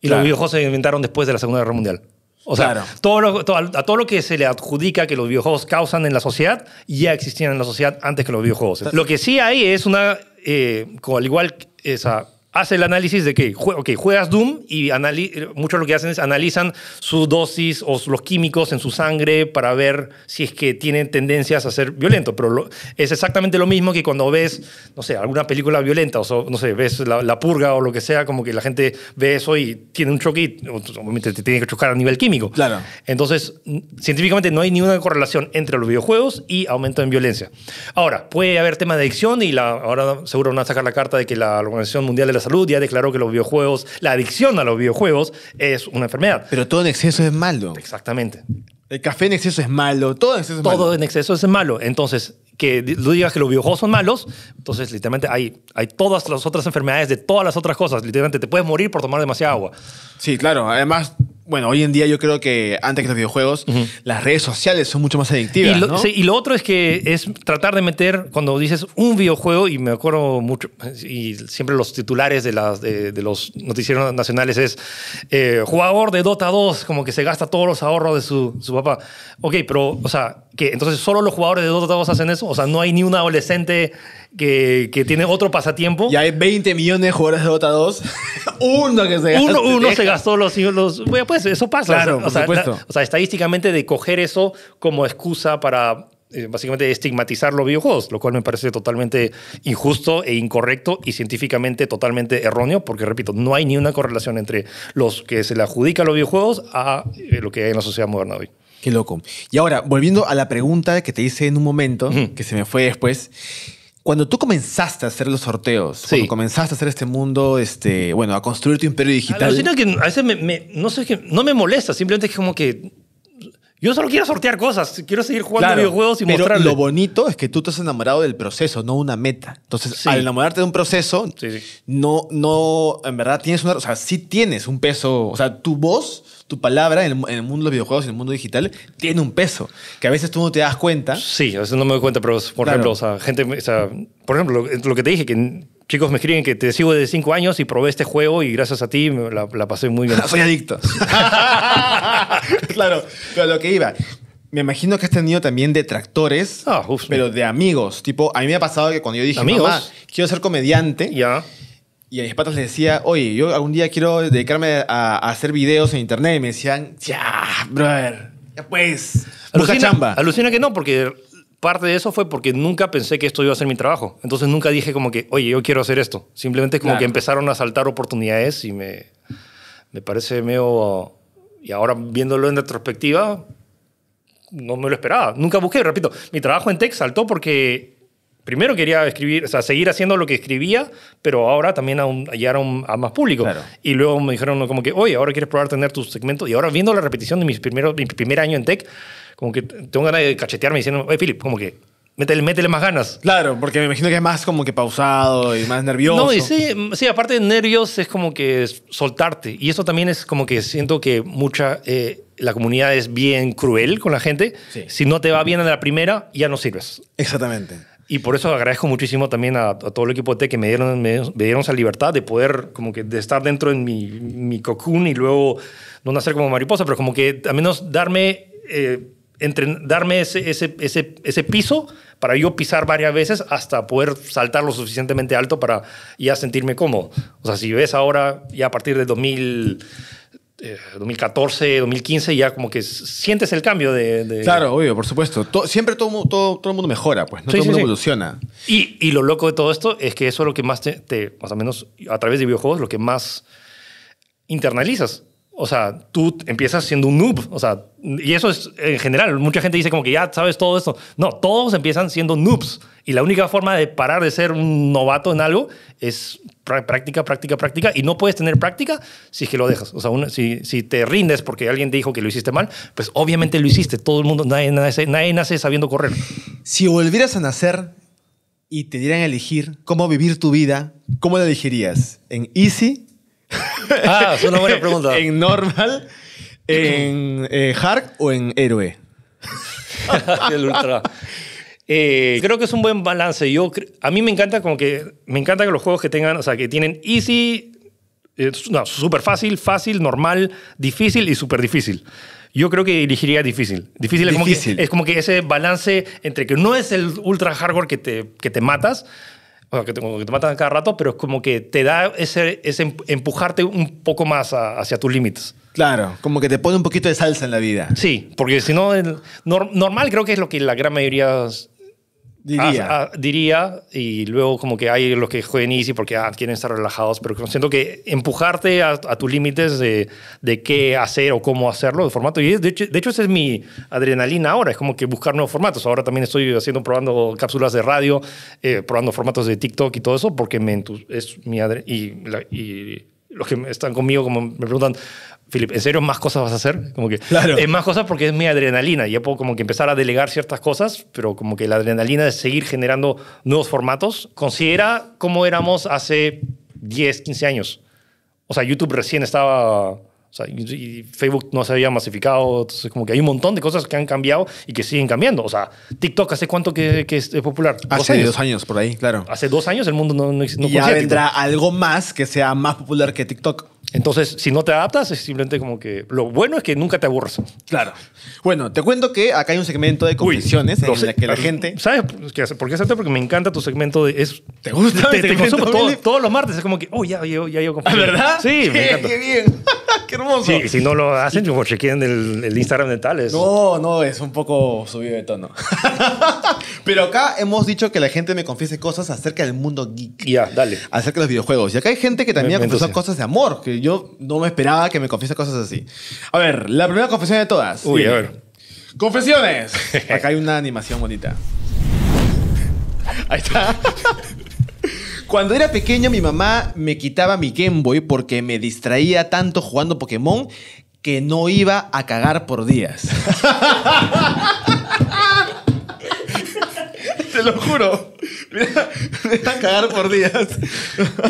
Y los videojuegos se inventaron después de la Segunda Guerra Mundial. O sea, todo a todo lo que se le adjudica que los videojuegos causan en la sociedad, ya existían en la sociedad antes que los videojuegos. Lo que sí hay es una, eh, al igual esa hace el análisis de que okay, juegas Doom y muchos lo que hacen es analizan su dosis o los químicos en su sangre para ver si es que tienen tendencias a ser violento. Pero es exactamente lo mismo que cuando ves, no sé, alguna película violenta, o no sé, ves la, purga o lo que sea, como que la gente ve eso y tiene un choque y obviamente te tiene que chocar a nivel químico. Claro. Entonces, científicamente no hay ninguna correlación entre los videojuegos y aumento en violencia. Ahora, puede haber tema de adicción y la, ahora seguro van a sacar la carta de que la Organización Mundial de la Salud ya declaró que los videojuegos, la adicción a los videojuegos es una enfermedad. Pero todo en exceso es malo. Exactamente. El café en exceso es malo, todo en exceso es malo. Todo en exceso es malo. Entonces, que tú digas que los videojuegos son malos, entonces literalmente hay, hay todas las otras enfermedades de todas las otras cosas. Literalmente te puedes morir por tomar demasiada agua. Sí, claro. Además, bueno, hoy en día yo creo que antes que los videojuegos, las redes sociales son mucho más adictivas. Y lo, ¿no? y lo otro es que es tratar de meter, cuando dices un videojuego, y me acuerdo mucho, y siempre los titulares de, las, de, los noticieros nacionales es eh, jugador de Dota 2, como que se gasta todos los ahorros de su, su papá. Ok, pero, o sea, que entonces solo los jugadores de Dota 2 hacen eso. O sea, no hay ni un adolescente que, tiene otro pasatiempo. Y hay 20 millones de jugadores de Dota 2. uno que se gastó. Uno, se gastó los, pues eso pasa. Claro, o sea, o sea, estadísticamente de coger eso como excusa para eh, básicamente estigmatizar los videojuegos, lo cual me parece totalmente injusto e incorrecto y científicamente totalmente erróneo, porque repito, no hay ni una correlación entre los que se le adjudica a los videojuegos a eh, lo que hay en la sociedad moderna hoy. Qué loco. Y ahora, volviendo a la pregunta que te hice en un momento, que se me fue después. Cuando tú comenzaste a hacer los sorteos, cuando comenzaste a hacer este mundo, este, bueno, a construir tu imperio digital. que a veces me, no, sé, no me molesta, simplemente es como que yo solo quiero sortear cosas, quiero seguir jugando videojuegos y pero Lo bonito es que tú te has enamorado del proceso, no una meta. Entonces, al enamorarte de un proceso, no, no, en verdad tienes una, o sea, sí tienes un peso, o sea, tu voz, tu palabra en el, mundo de los videojuegos, y en el mundo digital, tiene un peso que a veces tú no te das cuenta. Sí, a veces no me doy cuenta, pero por ejemplo, o sea, gente, o sea, por ejemplo, lo que te dije que Chicos, me escriben que te sigo desde 5 años y probé este juego y gracias a ti la, pasé muy bien. Soy adicto. claro, pero lo que iba. Me imagino que has tenido también detractores, ah, pero de amigos. Tipo, a mí me ha pasado que cuando yo dije, ¿Amigos? mamá, quiero ser comediante, ya. y a mis patas les decía, oye, yo algún día quiero dedicarme a, hacer videos en internet, y me decían, ya, brother, ya pues, busca chamba. Alucina que no, porque parte de eso fue porque nunca pensé que esto iba a ser mi trabajo. Entonces nunca dije como que, oye, yo quiero hacer esto. Simplemente como que empezaron a saltar oportunidades y me, me parece medio... Y ahora viéndolo en retrospectiva, no me lo esperaba. Nunca busqué, repito, mi trabajo en tech saltó porque primero quería escribir, o seguir haciendo lo que escribía, pero ahora también a, a llegar a, más público. Y luego me dijeron como que, oye, ahora quieres probar tener tu segmento. Y ahora viendo la repetición de mis primeros, mi primer año en tech, como que tengo ganas de cachetearme diciendo, hey, Philip, como que métele, más ganas. Claro, porque me imagino que es más como que pausado y más nervioso. No, sí, mm, sí, aparte de nervios es como que soltarte. Y eso también es como que siento que mucha, eh, la comunidad es bien cruel con la gente. Si no te va bien en la primera, ya no sirves. Exactamente. Y por eso agradezco muchísimo también a, todo el equipo de T que me dieron, me, dieron esa libertad de poder, como que de estar dentro de mi, mi cocoon y luego no nacer como mariposa, pero como que al menos darme eh, entre, darme ese, ese, ese, piso para yo pisar varias veces hasta poder saltar lo suficientemente alto para ya sentirme cómodo. O sea, si ves ahora, ya a partir de 2000, 2014, 2015, ya como que sientes el cambio de... Claro, obvio, por supuesto. siempre todo, todo, todo, el mundo mejora, pues, ¿no? todo el mundo evoluciona. Y, lo loco de todo esto es que eso es lo que más te, te, más o menos, a través de videojuegos, lo que más internalizas o sea, tú empiezas siendo un noob, o sea, y eso es en general, mucha gente dice como que ya sabes todo esto. No, todos empiezan siendo noobs y la única forma de parar de ser un novato en algo es práctica, práctica, práctica y no puedes tener práctica si es que lo dejas. O sea, si, te rindes porque alguien te dijo que lo hiciste mal, pues obviamente lo hiciste. Todo el mundo, nadie, nadie nace sabiendo correr. Si volvieras a nacer y te dieran a elegir cómo vivir tu vida, ¿cómo la elegirías? ¿En easy Ah, es una buena pregunta. ¿En normal, en eh, hard o en héroe? Eh, creo que es un buen balance. Yo, a mí me encanta como que me encanta que los juegos que tengan, o sea, que tienen easy, eh, no, súper fácil, fácil, normal, difícil y súper difícil. Yo creo que dirigiría difícil. Difícil, Es, como que, es, como que, ese balance entre que no es el ultra hardcore que te, que te matas, o que te, matan cada rato, pero es como que te da ese, ese empujarte un poco más hacia tus límites. Claro, como que te pone un poquito de salsa en la vida. Sí, porque si no, normal creo que es lo que la gran mayoría Diría. Ah, ah, diría, y luego como que hay los que juegan easy porque ah, quieren estar relajados, pero siento que empujarte a, tus límites de, qué hacer o cómo hacerlo, de formato. Y de hecho, de hecho, esa es mi adrenalina ahora, es como que buscar nuevos formatos. Ahora también estoy haciendo, probando cápsulas de radio, eh, probando formatos de TikTok y todo eso, porque me es mi adrenalina. Y, y los que están conmigo como me preguntan, Philip, ¿en serio más cosas vas a hacer? Como que, claro. Es más cosas porque es mi adrenalina. Ya puedo como que empezar a delegar ciertas cosas, pero como que la adrenalina de seguir generando nuevos formatos. Considera cómo éramos hace 10, 15 años. O sea, YouTube recién estaba... O sea, y Facebook no se había masificado, entonces como que hay un montón de cosas que han cambiado y que siguen cambiando. O sea, TikTok, ¿hace cuánto que, es popular? hace dos años, por ahí, claro. Hace dos años el mundo no, no, y ya vendrá algo más que sea más popular que TikTok. Entonces, si no te adaptas, es simplemente como que. Lo bueno es que nunca te aburres. Claro. Bueno, te cuento que acá hay un segmento de confesiones en la que la gente. ¿Sabes por qué Porque me encanta tu segmento de. Es, ¿Te gusta? Te, consumo todos los martes. Es como que, oh, ya, ya, ya yo ¿Verdad? Sí, Qué bien hermoso. si no lo hacen, como chequen el, el Instagram de Tales. No, no, es un poco subido de tono. Pero acá hemos dicho que la gente me confiese cosas acerca del mundo geek. Ya, dale. Acerca de los videojuegos. Y acá hay gente que también ha confesado cosas de amor, que yo no me esperaba que me confiese cosas así. A ver, la primera confesión de todas. Uy, a ver. Confesiones. acá hay una animación bonita. Ahí está. Cuando era pequeño mi mamá me quitaba mi Game Boy porque me distraía tanto jugando Pokémon que no iba a cagar por días. Te lo juro. me iba a cagar por días.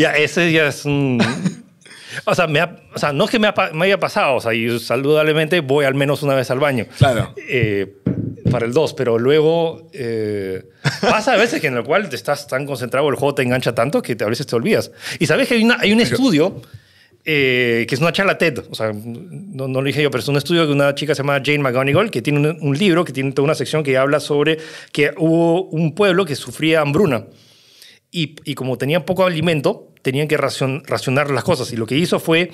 Ya, ese ya es un... O sea, no es que me, haya pasado, o sea, y saludablemente voy al menos una vez al baño. Claro. Eh, para el 2, pero luego eh, pasa a veces que en lo cual te estás tan concentrado, el juego te engancha tanto que te, a veces te olvidas. Y sabes que hay, un estudio eh, que es una charla TED, o sea, no, lo dije yo, pero es un estudio de una chica llamada Jane McGonigal que tiene un, libro, que tiene toda una sección que habla sobre que hubo un pueblo que sufría hambruna y, como tenían poco alimento, tenían que racionar las cosas. Y lo que hizo fue,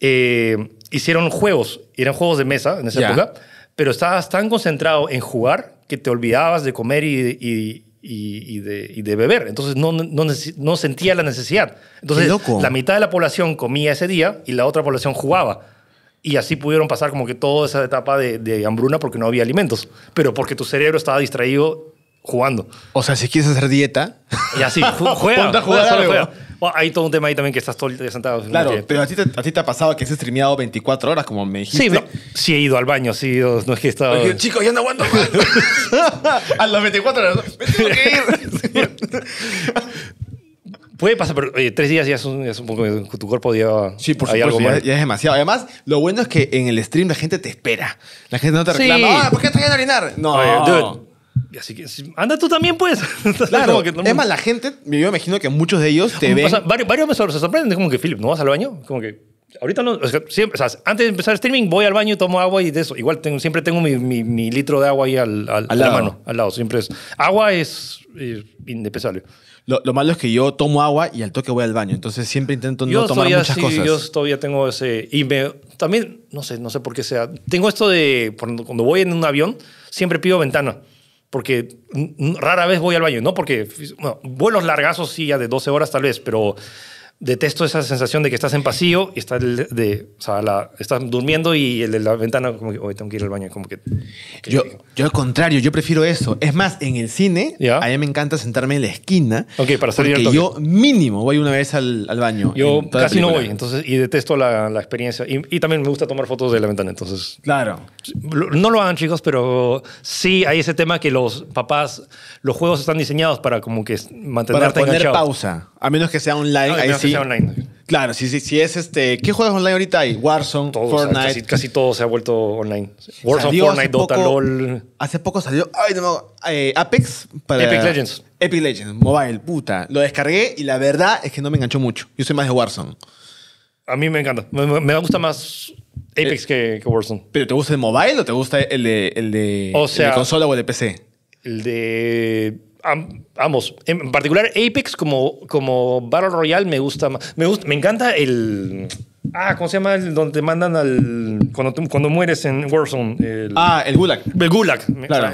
eh, hicieron juegos, eran juegos de mesa en esa época pero estabas tan concentrado en jugar que te olvidabas de comer y, de, beber. Entonces no, sentía la necesidad. Entonces la mitad de la población comía ese día y la otra población jugaba. Y así pudieron pasar como que toda esa etapa de, hambruna porque no había alimentos, pero porque tu cerebro estaba distraído jugando. O sea, si quieres hacer dieta. Y así, juega. juega hay todo un tema ahí también que estás todo el día sentado. Claro, pero a ti, te, a ti, te, ha pasado que has streameado 24 horas, como me dijiste. Sí, sí he ido al baño, sí, no, es que he estado... Oye, chicos, ya no aguanto más. a las 24 horas, me tengo que ir. Puede pasar, pero tres días ya es un, poco. Tu cuerpo ya. Sí, por supuesto, algo ya, es demasiado. Además, lo bueno es que en el stream la gente te espera. La gente no te reclama. Ah, ¿por qué estoy en orinar? No. dude, Así que anda tú también, pues. Claro, que, es más, la gente, yo imagino que muchos de ellos te ven. varios, varios, me sorprenden, como que, Philip, ¿no vas al baño? Como que, ahorita no. O sea, siempre, o sea, antes de empezar el streaming, voy al baño, tomo agua y de eso. Igual tengo, siempre tengo mi, litro de agua ahí al, al, la mano, al lado. Siempre es. Agua es, es Lo, malo es que yo tomo agua y al toque voy al baño. Entonces siempre intento no tomar muchas cosas. Yo todavía tengo ese. Y me, también, no sé, no sé por qué sea. Tengo esto de. Cuando voy en un avión, siempre pido ventana porque rara vez voy al baño, no porque, vuelos largazos sí, ya de 12 horas tal vez, pero detesto esa sensación de que estás en pasillo y estás, de, estás durmiendo y el de la ventana como que, hoy tengo que ir al baño, como que... yo, yo al contrario, yo prefiero eso. Es más, en el cine, a mí me encanta sentarme en la esquina. Ok, Porque yo mínimo voy una vez al, baño. Yo casi no voy, entonces, y detesto la, experiencia. Y, también me gusta tomar fotos de la ventana, entonces... Claro. No lo hagan, chicos, pero sí hay ese tema que los papás, los juegos están diseñados para como que mantenerte para pausa, a menos que sea online, ahí sí Claro, si, sí. si es este. ¿Qué juegos online ahorita hay? Warzone, Fortnite. casi, todo se ha vuelto online. Warzone, Fortnite, Dota, LOL. Hace poco salió. Ay, no, eh, Apex para. Epic Legends. Epic Legends, mobile, puta. Lo descargué y la verdad es que no me enganchó mucho. Yo soy más de Warzone. A mí me encanta. Me, me gusta más Apex eh, que, Warzone. ¿Pero te gusta el mobile o te gusta el de, el de, el de consola o el de PC? El de ambos. En particular, Apex como, como Battle Royale me gusta Me, gusta, me encanta el. Ah, ¿cómo se llama? El donde te mandan al. Cuando, mueres en Warzone. El, ah, el Gulag. El Gulag.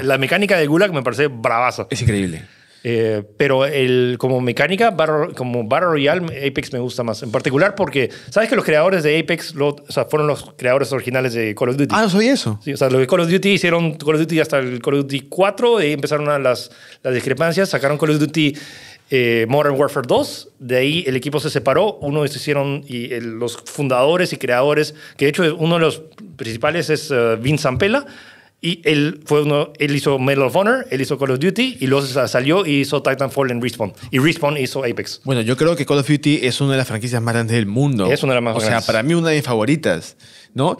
La, mecánica del Gulag me parece bravazo Es increíble. Eh, pero el, como mecánica, como Battle Royale, Apex me gusta más. En particular porque, ¿sabes que los creadores de Apex fueron los creadores originales de Call of Duty? Ah, soy eso. Sí, o sea, los de Call of Duty hicieron Call of Duty hasta el Call of Duty 4, y ahí empezaron a las, las discrepancias, sacaron Call of Duty. Eh, Modern Warfare 2. De ahí el equipo se separó. Uno se hicieron y, los fundadores y creadores, que de hecho uno de los principales es uh, eh, Vin Zampella, y él, fue uno, él hizo Medal of Honor, él hizo Call of Duty y luego salió y hizo Titanfall y Respawn. Y Respawn hizo Apex. Bueno, yo creo que Call of Duty es una de las franquicias más grandes del mundo. Es una de las más O sea, para mí una de mis favoritas, ¿no?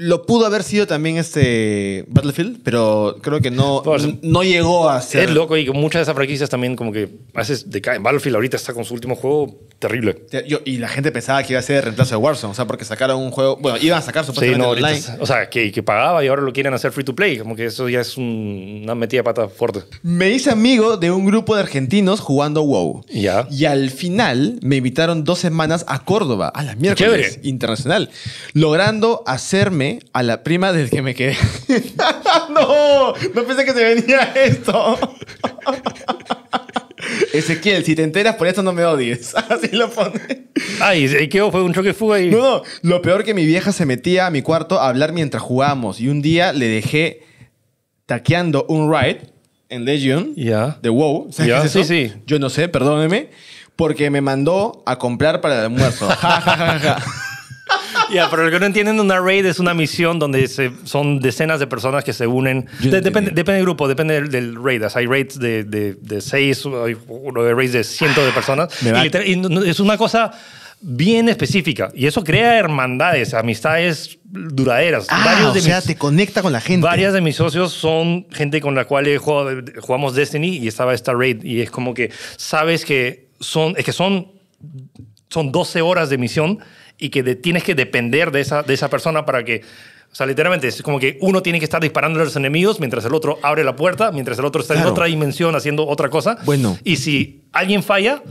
Lo pudo haber sido también este Battlefield, pero creo que no, pues, no llegó a ser. Es loco y muchas de esas franquicias también como que haces de Battlefield ahorita está con su último juego terrible. y la gente pensaba que iba a ser el reemplazo de Warzone, o sea, porque sacaron un juego, bueno, iban a sacar supuestamente online. o sea, que, que, pagaba y ahora lo quieren hacer free to play, como que eso ya es una metida de pata fuerte. Me hice amigo de un grupo de argentinos jugando WoW. Ya. Y al final me invitaron dos semanas a Córdoba, a la miércoles internacional, logrando hacerme a la prima del que me quedé. no, no pensé que se venía esto. Ezequiel, si te enteras por esto no me odies. Así lo pone. Ay, ¿qué fue un choque fuga No, no, lo peor que mi vieja se metía a mi cuarto a hablar mientras jugábamos y un día le dejé taqueando un ride en Legion de WoW. Sí, sí. Yo no sé, perdóneme, porque me mandó a comprar para el almuerzo. ya pero lo que no entienden, una raid es una misión donde se, son decenas de personas que se unen. depende, depende, del grupo, depende del, raid. Hay raids de, de, de seis, hay raids de cientos de personas. es una cosa bien específica. Y eso crea hermandades, amistades duraderas. Ah, de o sea, te conecta con la gente. Varias de mis socios son gente con la cual jugamos Destiny y estaba esta raid. Y es como que sabes que son, es que son, son 12 horas de misión y que tienes que depender de esa, de esa persona para que... O sea, literalmente es como que uno tiene que estar disparando a los enemigos mientras el otro abre la puerta, mientras el otro está en otra dimensión haciendo otra cosa. Bueno. Y si alguien falla,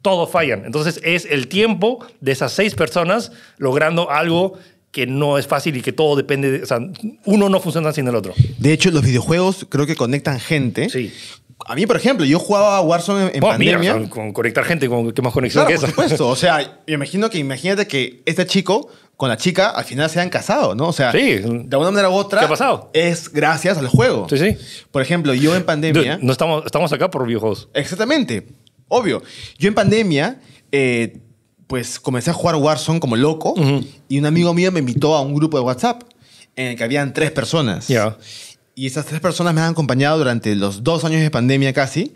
todos fallan. Entonces es el tiempo de esas seis personas logrando algo que no es fácil y que todo depende, de, o sea, uno no funciona sin el otro. De hecho, los videojuegos creo que conectan gente sí. A mí, por ejemplo, yo jugaba Warzone en, pandemia. Mira, con, conectar gente, con qué más conexión que Por supuesto. O sea, imagino que imagínate que este chico con la chica al final se han casado, ¿no? O sea, sí. de una manera u otra. ¿Qué ha pasado? Es gracias al juego. Sí, sí. Por ejemplo, yo en pandemia. No, estamos, estamos acá por videojuegos. Exactamente. Obvio. Yo en pandemia. Eh, pues comencé a jugar Warzone como loco y un amigo mío me invitó a un grupo de WhatsApp en el que habían tres personas. Ya. Y esas tres personas me han acompañado durante los dos años de pandemia casi.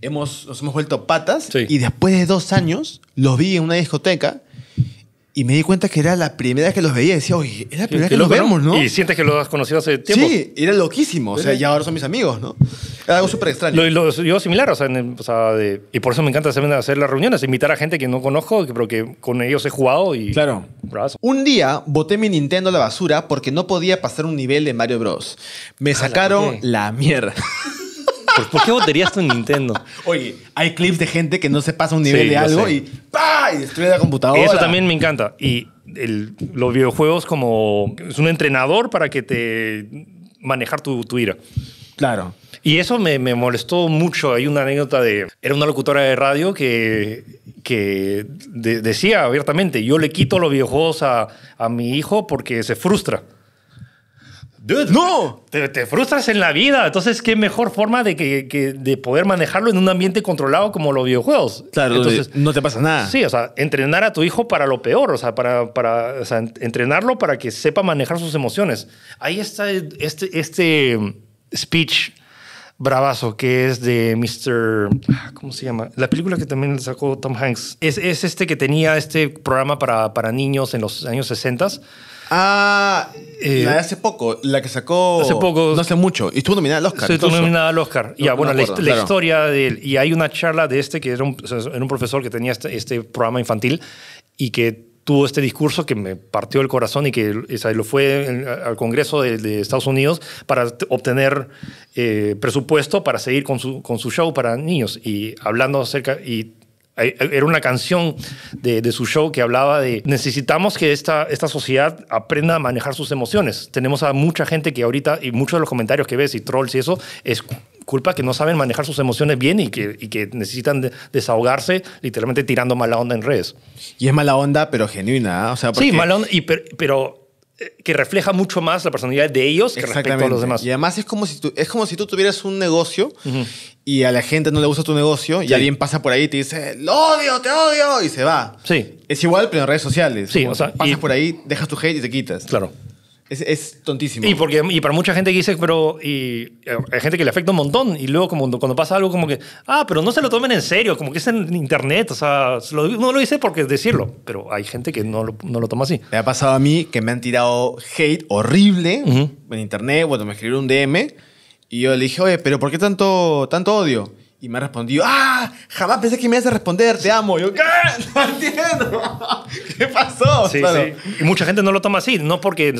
Hemos, nos hemos vuelto patas. Y después de dos años, los vi en una discoteca y me di cuenta que era la primera vez que los veía. Decía, oye, es la primera vez que, los vemos, ¿no? Y sientes que los has conocido hace tiempo. Sí, era loquísimo. O sea, ya ahora son mis amigos, ¿no? Era algo súper extraño. Lo, lo, yo similar, o sea, o sea de, y por eso me encanta hacer, hacer, las reuniones, invitar a gente que no conozco, pero que con ellos he jugado y... Claro. Un día boté mi Nintendo a la basura porque no podía pasar un nivel de Mario Bros. Me ah, sacaron la mierda. ¿Por, qué votarías tu Nintendo? Oye, hay clips de gente que no se pasa un nivel de algo y ¡pa! y destruye la computadora. Eso también me encanta. Y los videojuegos como... Es un entrenador para que te... Manejar tu, ira. Claro. Y eso me, molestó mucho. Hay una anécdota de... Era una locutora de radio que, decía abiertamente, yo le quito los videojuegos a, a mi hijo porque se frustra no. Te, frustras en la vida. Entonces, qué mejor forma de, que, de poder manejarlo en un ambiente controlado como los videojuegos. Entonces, no te pasa nada. Sí, o sea, entrenar a tu hijo para lo peor, o sea, para, entrenarlo para que sepa manejar sus emociones. Ahí está este, este speech bravazo que es de Mr. ¿Cómo se llama? La película que también sacó Tom Hanks. Es, este que tenía este programa para, para niños en los años 60 Ah, eh, la de hace poco, la que sacó. Hace poco. No hace mucho. Y estuvo nominada al Oscar. Sí, estuvo nominada al Oscar. bueno, la, historia de él. Y hay una charla de este que era un, un profesor que tenía este, este, programa infantil y que tuvo este discurso que me partió el corazón y que lo fue al Congreso de, Estados Unidos para obtener eh, presupuesto para seguir con su, con su show para niños. Y hablando acerca. Y era una canción de, su show que hablaba de necesitamos que esta, esta sociedad aprenda a manejar sus emociones. Tenemos a mucha gente que ahorita, y muchos de los comentarios que ves y trolls y eso, es culpa que no saben manejar sus emociones bien y que, que necesitan desahogarse literalmente tirando mala onda en redes. Y es mala onda, pero genuina. ¿eh? Sí, mala onda, y, pero que refleja mucho más la personalidad de ellos que respecto a los demás. Y además es como si tú, es como si tú tuvieras un negocio y a la gente no le gusta tu negocio y alguien pasa por ahí y te dice, lo odio, te odio, y se va. Sí. Es igual, pero en redes sociales. Sí, pasas por ahí, dejas tu hate y te quitas. Claro. Es, tontísimo. Y, porque, y para mucha gente que dice, pero. Y, eh, hay gente que le afecta un montón. Y luego, como, cuando pasa algo, como que. Ah, pero no se lo tomen en serio. Como que es en internet. O sea, no lo hice porque es decirlo. Pero hay gente que no lo, no lo, toma así. Me ha pasado a mí que me han tirado hate horrible en internet. Cuando me escribieron un DM. Y yo le dije, oye, pero ¿por qué tanto, tanto odio? Y me respondió, ¡ah! Jamás pensé que me ibas a responder, te amo. Y yo, ¿qué? No entiendo. ¿Qué pasó? Sí, sí. Y mucha gente no lo toma así, no porque,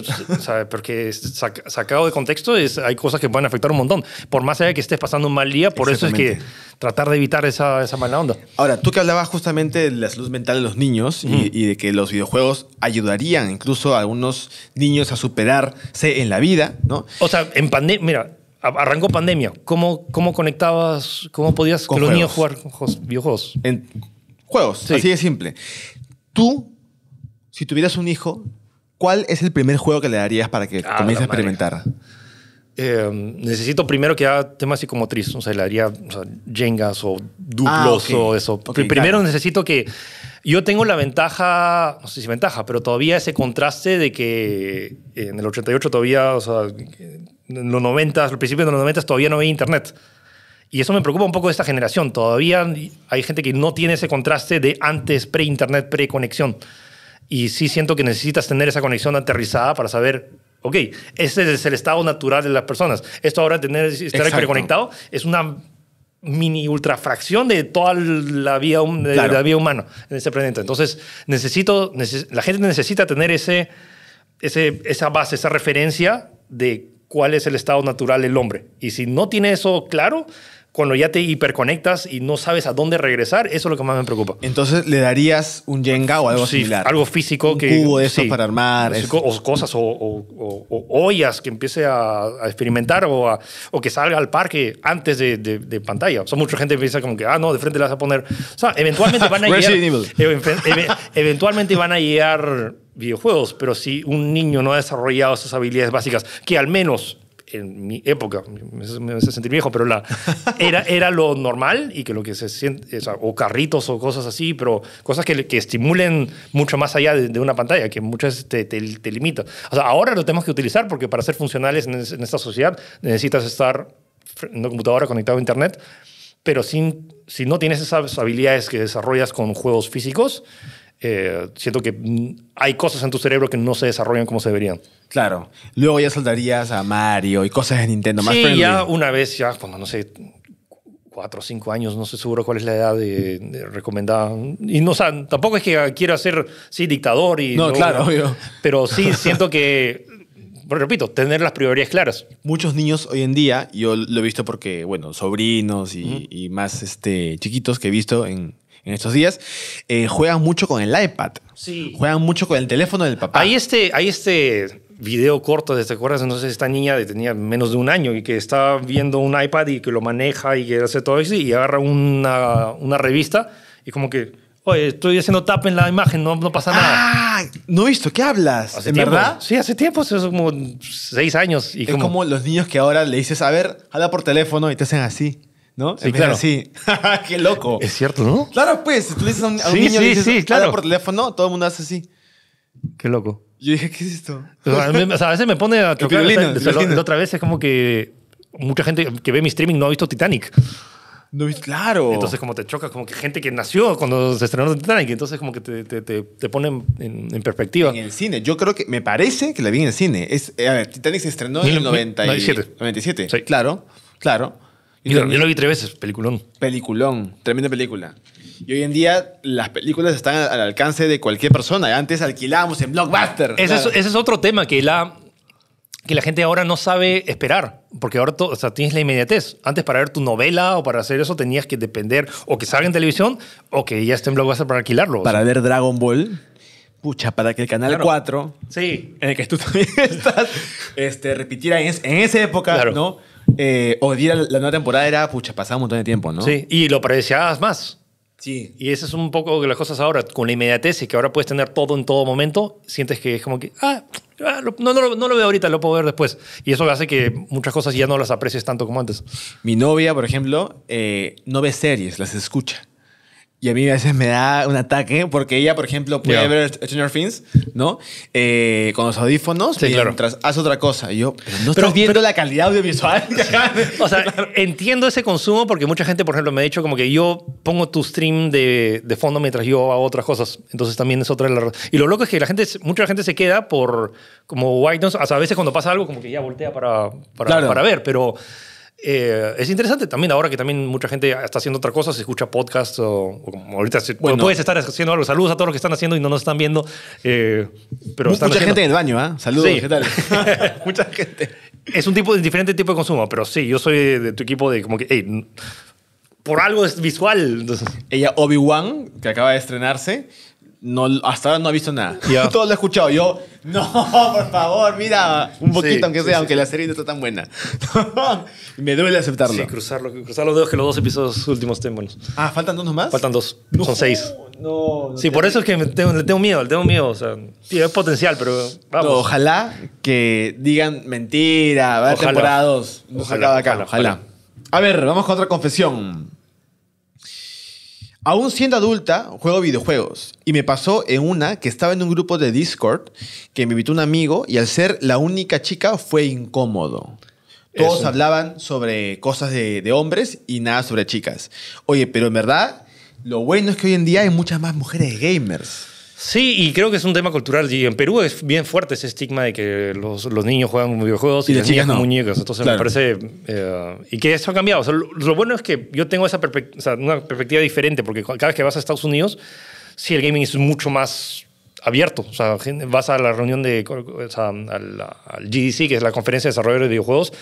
porque sacado de contexto es, hay cosas que pueden afectar un montón. Por más allá que estés pasando un mal día, por eso es que tratar de evitar esa, esa, mala onda. Ahora, tú que hablabas justamente de la salud mental de los niños y, y, de que los videojuegos ayudarían incluso a algunos niños a superarse en la vida, ¿no? O sea, en pandemia, mira, arrancó pandemia. ¿Cómo, cómo conectabas, cómo podías con los niños jugar con videojuegos? En juegos, así de simple. Tú, si tuvieras un hijo, ¿cuál es el primer juego que le darías para que comience a experimentar? Eh, necesito primero que haga temas psicomotriz. O sea, le daría o o Duplos ah, o eso. primero necesito que. Yo tengo la ventaja, no sé si ventaja, pero todavía ese contraste de que en el 88 todavía, o sea, en los 90, al principio de los 90 todavía no había internet. Y eso me preocupa un poco de esta generación. Todavía hay gente que no tiene ese contraste de antes, pre-internet, pre-conexión. Y sí siento que necesitas tener esa conexión aterrizada para saber, ok, ese es el estado natural de las personas. Esto ahora tener, estar conectado es una mini ultrafracción de toda la vida, de vida humana en este planeta. Entonces, necesito, la gente necesita tener ese, esa base, esa referencia de cuál es el estado natural del hombre. Y si no tiene eso claro, cuando ya te hiperconectas y no sabes a dónde regresar, eso es lo que más me preocupa. Entonces, ¿le darías un Jenga o algo sí, algo físico. que, cubo de para armar. O cosas, o, ollas que empiece a, experimentar o, a, que salga al parque antes de, pantalla. O sea, mucha gente piensa como que, ah, no, de frente le vas a poner... O eventualmente van a llegar... eventualmente van a llegar videojuegos, pero si un niño no ha desarrollado esas habilidades básicas, que al menos en mi época, me hace sentir viejo, pero la, era, era lo normal y que lo que se siente, o, carritos o cosas así, pero cosas que, que estimulen mucho más allá de, una pantalla, que muchas te, te, limitan. limita. ahora lo tenemos que utilizar porque para ser funcionales en, en esta sociedad necesitas estar en una computadora conectado a Internet, pero sin, si no tienes esas habilidades que desarrollas con juegos físicos, eh, siento que hay cosas en tu cerebro que no se desarrollan como se deberían. Claro. Luego ya saltarías a Mario y cosas de Nintendo más Sí, ya una vez, ya cuando no sé, cuatro o cinco años, no sé seguro cuál es la edad de, recomendada. Y no, tampoco es que quiera ser, sí, dictador y... No, claro, obvio. Pero sí siento que pues, repito, tener las prioridades claras. Muchos niños hoy en día, yo lo he visto porque, bueno, sobrinos y, y más este, chiquitos que he visto en, en estos días, eh, juegan mucho con el iPad. Sí. Juegan mucho con el teléfono del papá. Hay este, hay este video corto, ¿te acuerdas? Entonces esta niña tenía menos de un año y que está viendo un iPad y que lo maneja y que hace todo eso y agarra una, una revista y como que, oye, estoy haciendo tap en la imagen, no, no pasa nada. Ah, no he visto, ¿qué hablas? ¿Hace tiempo? verdad? Sí, hace tiempo, hace como seis años. Y es como... los niños que ahora le dices, a ver, habla por teléfono y te hacen así. ¿no? Sí, claro. Qué loco. Es cierto, ¿no? Claro, pues, si tú le dices a un, niño, claro. por teléfono, todo el mundo hace así. Qué loco. Yo dije, ¿qué es esto? O sea, a veces me pone a chocar. otra vez es como que mucha gente que ve mi streaming no ha visto Titanic. No, claro. Entonces, como te choca como que gente que nació cuando se estrenó Titanic, entonces, como que te, te, ponen en, perspectiva. En el cine, yo creo que, me parece que la vi en el cine. Es, a ver, Titanic se estrenó en el 97. 97. Sí. Claro, claro. Yo, lo vi tres veces, peliculón. Peliculón, tremenda película. Y hoy en día las películas están al alcance de cualquier persona. Antes alquilábamos en Blockbuster. Ese, es, otro tema que la, que la gente ahora no sabe esperar, porque ahora o sea, tienes la inmediatez. Antes para ver tu novela o para hacer eso tenías que depender o que salga en televisión o que ya esté en Blockbuster para alquilarlo. Para ver Dragon Ball. Pucha, para que el Canal 4, sí. en el que tú también estás, este, repitiera en, en esa época, ¿no? eh, odiar la nueva temporada era, pucha, pasaba un montón de tiempo, ¿no? Sí, y lo apreciabas más. Sí. Y eso es un poco las cosas ahora, con la inmediatez y que ahora puedes tener todo en todo momento, sientes que es como que, ah, ah no, no, lo veo ahorita, lo puedo ver después. Y eso hace que muchas cosas ya no las aprecies tanto como antes. Mi novia, por ejemplo, eh, no ve series, las escucha. Y a mí a veces me da un ataque porque ella, por ejemplo, puede ver ¿no? Eh, con los audífonos mientras hace otra cosa. Y yo, pero no viendo la calidad audiovisual. o sea, entiendo ese consumo porque mucha gente, por ejemplo, me ha dicho como que yo pongo tu stream de, de fondo mientras yo hago otras cosas. Entonces también es otra de las... Y lo loco es que la gente, mucha gente se queda por como white noise. O sea, a veces cuando pasa algo como que ya voltea para, para, para ver, pero... Eh, es interesante también ahora que también mucha gente está haciendo otra cosa, se escucha podcast o, como ahorita puedes estar haciendo algo. Saludos a todos los que están haciendo y no nos están viendo. Eh, pero mucha gente en el baño, ¿ah? Saludos, sí. mucha gente. Es un tipo de diferente tipo de consumo, pero sí, yo soy de, tu equipo de como que, por algo es visual. Ella, Obi-Wan, que acaba de estrenarse, hasta ahora no ha visto nada. Yeah. Todo lo he escuchado. Yo, no, por favor, mira, un poquito aunque sea, aunque la serie no está tan buena. Me duele aceptarlo. Sí, cruzar los dedos que los dos episodios últimos estén buenos. Ah, ¿faltan dos nomás? Faltan dos, son seis. No, sí, por eso es que tengo, le tengo miedo, le tengo miedo. O sea, es potencial, pero vamos. ojalá que digan mentira, va a temporada ojalá, ojalá. A ver, vamos con otra confesión. Aún siendo adulta, juego videojuegos. Y me pasó en una que estaba en un grupo de Discord que me invitó un amigo y al ser la única chica fue incómodo. Todos hablaban sobre cosas de, hombres y nada sobre chicas. Oye, pero en verdad, lo bueno es que hoy en día hay muchas más mujeres gamers. Sí, y creo que es un tema cultural. Y en Perú es bien fuerte ese estigma de que los, niños juegan videojuegos y, las niñas con muñecas. Entonces me parece. Eh, y que eso ha cambiado. lo, bueno es que yo tengo esa una perspectiva diferente, porque cada vez que vas a Estados Unidos, sí, el gaming es mucho más abierto. O sea, vas a la reunión de, al, GDC, que es la Conferencia de Desarrollo de Videojuegos,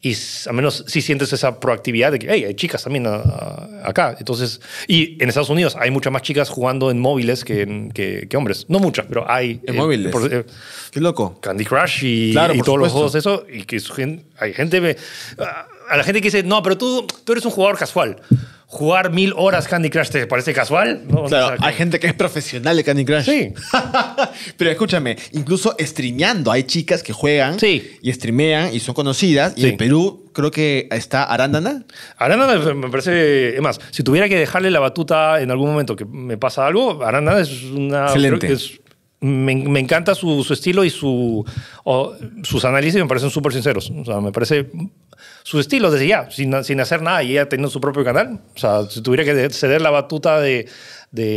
y al menos si sientes esa proactividad de que, hay chicas también ah, acá. Entonces, y en Estados Unidos hay muchas más chicas jugando en móviles que, hombres. No muchas, pero hay. En móviles. Eh, Qué loco. Candy Crush y, todos los juegos, eso. Y que hay gente. a la gente que dice, no, pero tú, tú eres un jugador casual jugar mil horas Candy Crush te parece casual. Claro, hay gente que es profesional de Candy Crush. Sí. Pero escúchame, incluso streameando, hay chicas que juegan y streamean y son conocidas. Y en Perú creo que está Arandana. Arandana me parece, es más, si tuviera que dejarle la batuta en algún momento que me pasa algo, Arandana es una... Excelente. me, encanta su, estilo y su, sus análisis me parecen súper sinceros. O sea, me parece su estilo desde ya, sin, sin hacer nada y ya teniendo su propio canal. O sea, si tuviera que ceder la batuta de,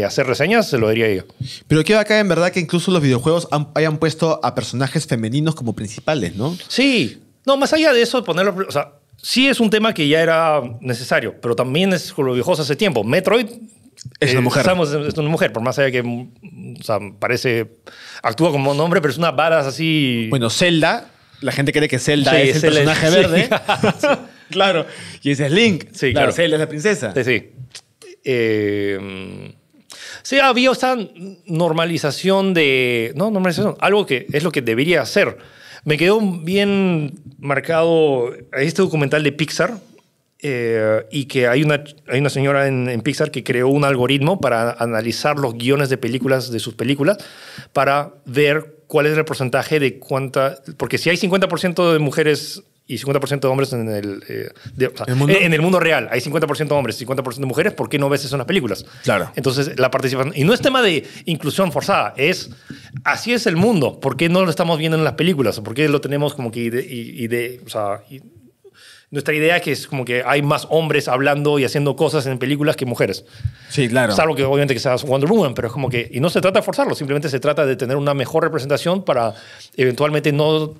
hacer reseñas, se lo diría yo. Pero qué acá en verdad que incluso los videojuegos hayan puesto a personajes femeninos como principales, ¿no? Sí. No, más allá de eso, ponerlo... O sea, sí es un tema que ya era necesario, pero también es con los viejos hace tiempo. Metroid es una eh, mujer. es una mujer, por más allá que o sea, parece. actúa como un hombre, pero es una varas así. Bueno, Zelda la gente cree que Zelda es el personaje verde. claro. Y dices Link. Sí, claro. Zelda es la princesa. Sí, sí. Eh, sí, había esta normalización de. No, normalización. Algo que es lo que debería hacer. Me quedó bien marcado este documental de Pixar. Eh, y que hay una, hay una señora en, Pixar que creó un algoritmo para analizar los guiones de películas de sus películas para ver cuál es el porcentaje de cuánta, porque si hay 50% de mujeres y 50% de hombres eh, en el, mundo? en el mundo real, hay 50% de hombres y 50% de mujeres, ¿por qué no ves eso en las películas? Claro. Entonces, la participación, y no es tema de inclusión forzada, es así es el mundo, ¿por qué no lo estamos viendo en las películas? ¿Por qué lo tenemos como que y de o sea, nuestra idea es que es como que hay más hombres hablando y haciendo cosas en películas que mujeres. Sí, claro. Salvo que obviamente que seas Wonder Woman, pero es como que... Y no se trata de forzarlo, simplemente se trata de tener una mejor representación para eventualmente no...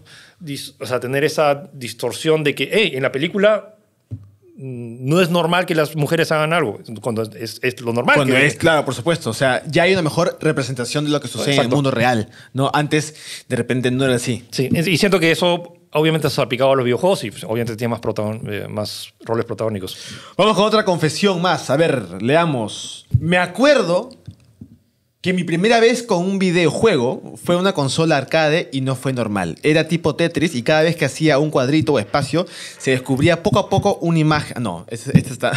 O sea, tener esa distorsión de que, hey, en la película mm, no es normal que las mujeres hagan algo, cuando es, es lo normal. Cuando es, claro, por supuesto. O sea, ya hay una mejor representación de lo que sucede en el mundo real. ¿no? Antes, de repente, no era así. Sí, y siento que eso obviamente ha aplicado a los videojuegos y obviamente tiene más, eh, más roles protagónicos. Vamos con otra confesión más. A ver, leamos. Me acuerdo que mi primera vez con un videojuego fue una consola arcade y no fue normal. Era tipo Tetris y cada vez que hacía un cuadrito o espacio se descubría poco a poco una imagen. No, esto está.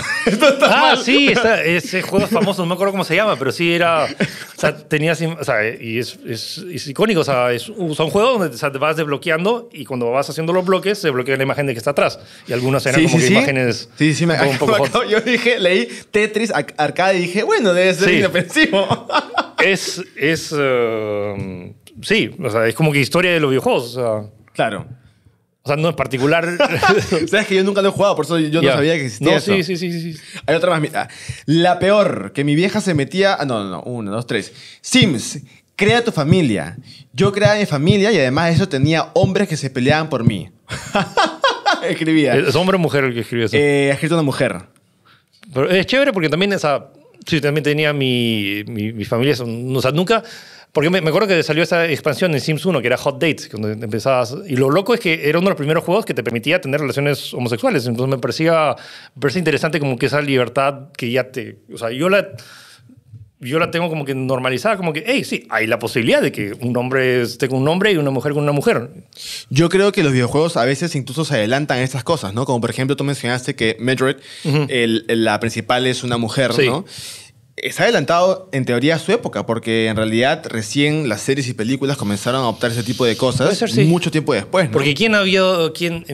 ah, sí, ese juego es famoso, no me acuerdo cómo se llama, pero sí era. O sea, tenías. O sea, y es, icónico. O sea, es, un juego donde te vas desbloqueando y cuando vas haciendo los bloques se bloquea la imagen de que está atrás. Y algunas eran como que imágenes. Sí, sí, me, un poco Yo dije, leí Tetris arcade y dije, bueno, debe ser inofensivo es, es eh, sí, o sea, es como que historia de los videojuegos. Claro. O sea, no es particular. Sabes que yo nunca lo he jugado, por eso yo no sabía que existía. No, eso. sí, sí, sí, sí. Hay otra más. La peor, que mi vieja se metía. Ah, no, no, no. Uno, dos, tres. Sims, crea tu familia. Yo creaba mi familia y además de eso tenía hombres que se peleaban por mí. Escribía. ¿Es hombre o mujer el que escribía eso? Eh, escrito una mujer. Pero es chévere porque también esa Sí, también tenía mi, mi, familia, o sea, nunca... Porque me, me, acuerdo que salió esa expansión en Sims 1, que era Hot Dates, cuando empezabas. Y lo loco es que era uno de los primeros juegos que te permitía tener relaciones homosexuales. Entonces me parecía, me parecía interesante como que esa libertad que ya te. O sea, yo la yo la tengo como que normalizada, como que, hey, sí, hay la posibilidad de que un hombre esté con un hombre y una mujer con una mujer. Yo creo que los videojuegos a veces incluso se adelantan estas cosas, ¿no? Como por ejemplo, tú mencionaste que Metroid, la principal es una mujer, sí. ¿no? Está adelantado en teoría a su época, porque en realidad recién las series y películas comenzaron a adoptar ese tipo de cosas mucho tiempo después. ¿no? Porque ¿quién había, quién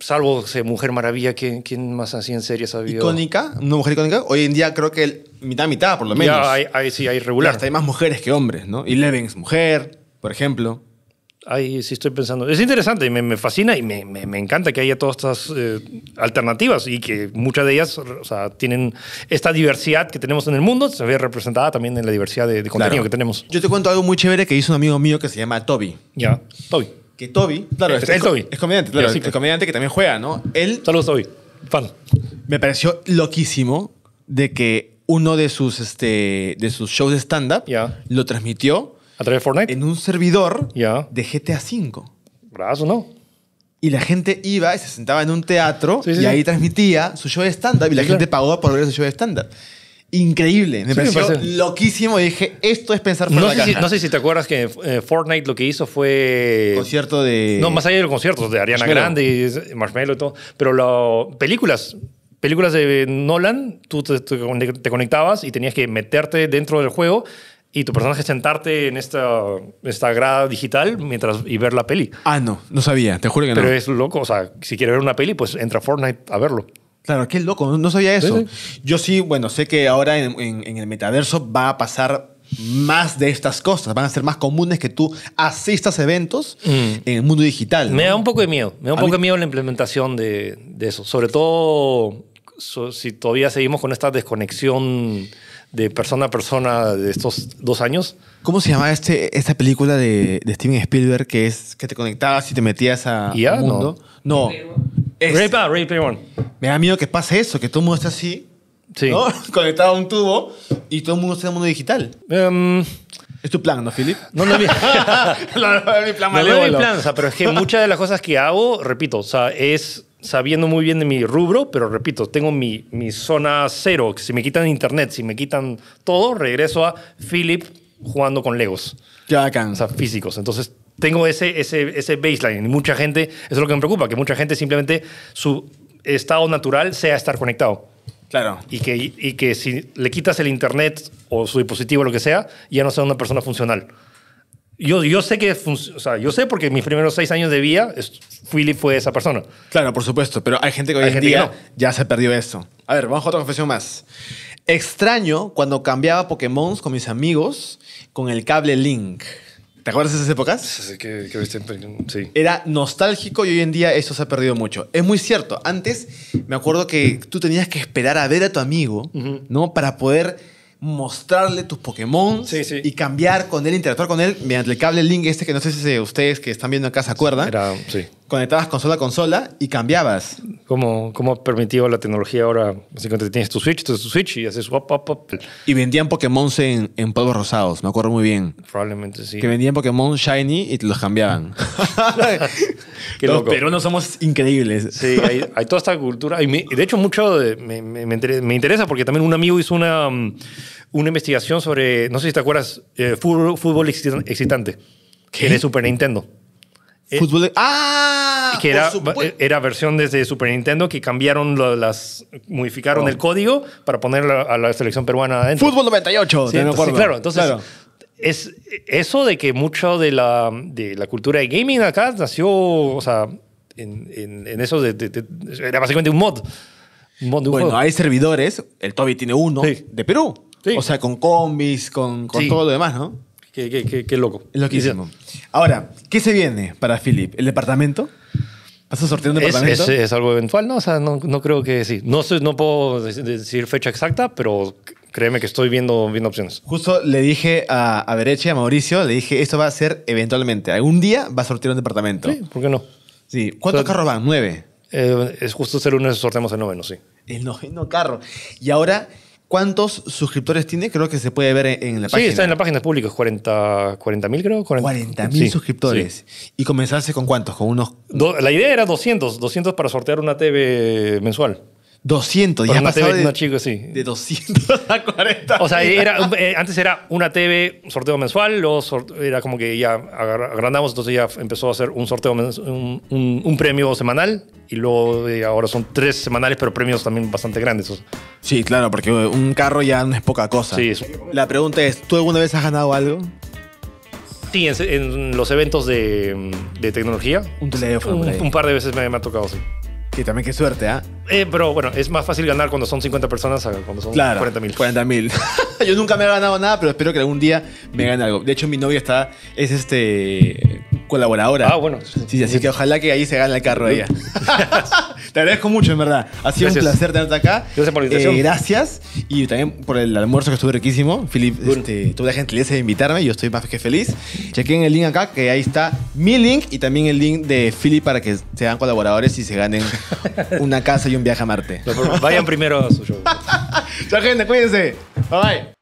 salvo Mujer Maravilla, ¿quién, más así en serie sabía? ¿Icónica? ¿Una mujer icónica? Hoy en día creo que mitad-mitad, por lo menos. sí, hay regular. hay más mujeres que hombres, ¿no? Y Levin, mujer, por ejemplo. Ahí sí estoy pensando. Es interesante, me, fascina y me, encanta que haya todas estas eh, alternativas y que muchas de ellas tienen esta diversidad que tenemos en el mundo, se ve representada también en la diversidad de, contenido que tenemos. Yo te cuento algo muy chévere que hizo un amigo mío que se llama Toby. Ya, Toby que Toby, claro, es, Toby. es comediante, claro, sí, es pues. comediante que también juega, ¿no? Él Saludos Toby, fan. me pareció loquísimo de que uno de sus, este, de sus shows de stand-up lo transmitió A través de Fortnite. en un servidor de GTA V. Brazo, ¿no? Y la gente iba y se sentaba en un teatro y ahí transmitía su show de stand-up y la gente pagó por ver su show de stand-up increíble. Me pareció loquísimo y dije, esto es pensar no sé Si, te acuerdas que eh, Fortnite lo que hizo fue... Concierto de... No, más allá de los conciertos de Ariana Grande y eh, Marshmello y todo. Pero lo, películas, películas de Nolan, tú te, conectabas y tenías que meterte dentro del juego y tu personaje sentarte en esta, esta grada digital mientras, y ver la peli. Ah, no, no sabía, te juro que no. Pero es loco, o sea, si quieres ver una peli, pues entra a Fortnite a verlo. Claro, qué loco, no, sabía eso. Yo sí, bueno, sé que ahora en, el metaverso va a pasar más de estas cosas. Van a ser más comunes que tú asistas eventos mm. en el mundo digital. Me da un poco de miedo. Me da un poco de miedo la implementación de, eso. Sobre todo si todavía seguimos con esta desconexión de persona a persona de estos dos años. ¿Cómo se llamaba este, esta película de, Steven Spielberg que es que te conectabas y te metías a, un mundo? no. Player, Me da miedo que pase eso, que todo el mundo esté así, conectado a un tubo y todo el mundo esté en el mundo digital. Em, es tu plan, ¿no, Philip? No, no es mi, plan. No, es pero es que muchas de las cosas que hago, repito, o sea, es sabiendo muy bien de mi rubro, pero repito, tengo mi, mi zona cero. Si me quitan internet, si me quitan todo, regreso a Philip jugando con Legos. Ya, alcanza físicos. Entonces, tengo ese, ese, ese baseline. Y mucha gente, eso es lo que me preocupa, que mucha gente simplemente su estado natural sea estar conectado. Claro. Y que, que si le quitas el internet o su dispositivo, lo que sea, ya no sea una persona funcional. Yo, yo sé que, o sea, yo sé porque mis primeros seis años de vida, Philip fue esa persona. Claro, por supuesto, pero hay gente que hoy en día ya se perdió eso. A ver, vamos a otra confesión más. Extraño cuando cambiaba Pokémon con mis amigos con el cable Link. ¿Te acuerdas de esas épocas? Sí, que, que viste, sí. Era nostálgico y hoy en día eso se ha perdido mucho. Es muy cierto. Antes me acuerdo que tú tenías que esperar a ver a tu amigo, ¿no? Para poder mostrarle tus Pokémon y cambiar con él, interactuar con él mediante el cable link este que no sé si ustedes que están viendo acá se acuerdan. Era, sí conectabas consola a consola y cambiabas. Como, como ha permitido la tecnología ahora. Así que tienes tu Switch, tu Switch y haces Y vendían Pokémon en, en, polvos rosados, me acuerdo muy bien. Probablemente sí. Que vendían Pokémon Shiny y te los cambiaban. Pero no somos increíbles. Sí, hay, toda esta cultura. de hecho, mucho me, me, interesa porque también un amigo hizo una, mm, una investigación sobre, no sé si te acuerdas, eh, fútbol, excitante. Que En el Super Nintendo. Eh, Fútbol de... ¡Ah! Que era, eh, era, versión desde Super Nintendo que cambiaron las. modificaron el oh. código para poner a la selección peruana adentro. Fútbol 98, sí, claro, entonces. Es eso de que mucho de la, de la cultura de gaming acá nació, o sea, en, en, eso de, era básicamente un mod. Un mod de bueno, hay servidores, el Toby tiene uno, de Perú. O sea, con combis, con, con todo lo demás, ¿no? Qué, qué, qué, qué loco. Loquísimo. Ahora, ¿qué se viene para Philip? ¿El departamento? ¿Vas a sortear un departamento? Es, algo eventual, ¿no? O sea, no, creo que sí. No, no puedo decir fecha exacta, pero créeme que estoy viendo, viendo opciones. Justo le dije a, a Bereche, a Mauricio, le dije, esto va a ser eventualmente. Algún día va a sortear un departamento. Sí, ¿por qué no? Sí. ¿Cuántos carros van? ¿Nueve? Eh, es justo ser uno de esos sorteamos el noveno, sí. El noveno carro. Y ahora ¿Cuántos suscriptores tiene? Creo que se puede ver en, la página. Sí, está en la página pública, 40 mil creo. 40 mil suscriptores. ¿Y comenzaste con cuántos? Con unos... la idea era 200, 200 para sortear una TV mensual. 200, ya de, de 200 a 40. O sea, era, eh, antes era una TV, un sorteo mensual, luego era como que ya agrandamos, entonces ya empezó a hacer un sorteo, un, un, premio semanal, y luego eh, ahora son tres semanales, pero premios también bastante grandes. Sí, claro, porque un carro ya no es poca cosa. Sí, eso La pregunta es, ¿tú alguna vez has ganado algo? Sí, en, los eventos de, tecnología. Un Un, par de veces me ha tocado, sí. Y también qué suerte, ¿ah? Eh, pero bueno, es más fácil ganar cuando son 50 personas a cuando son 40 mil. 40 mil. Yo nunca me he ganado nada, pero espero que algún día me gane algo. De hecho, mi novia está, es este colaboradora. Ah, bueno. Sí, así que ojalá que ahí se gane el carro ella. Te agradezco mucho, en verdad. Ha sido un placer tenerte acá. Eh, gracias Y también por el almuerzo que estuvo riquísimo. Filip este, tuve la gentileza de invitarme. Yo estoy más que feliz. Chequen el link acá, que ahí está mi link y también el link de Philip para que sean colaboradores y se ganen una casa y un viaje a Marte. Vayan primero a su show. Chao, gente. Cuídense. Bye bye.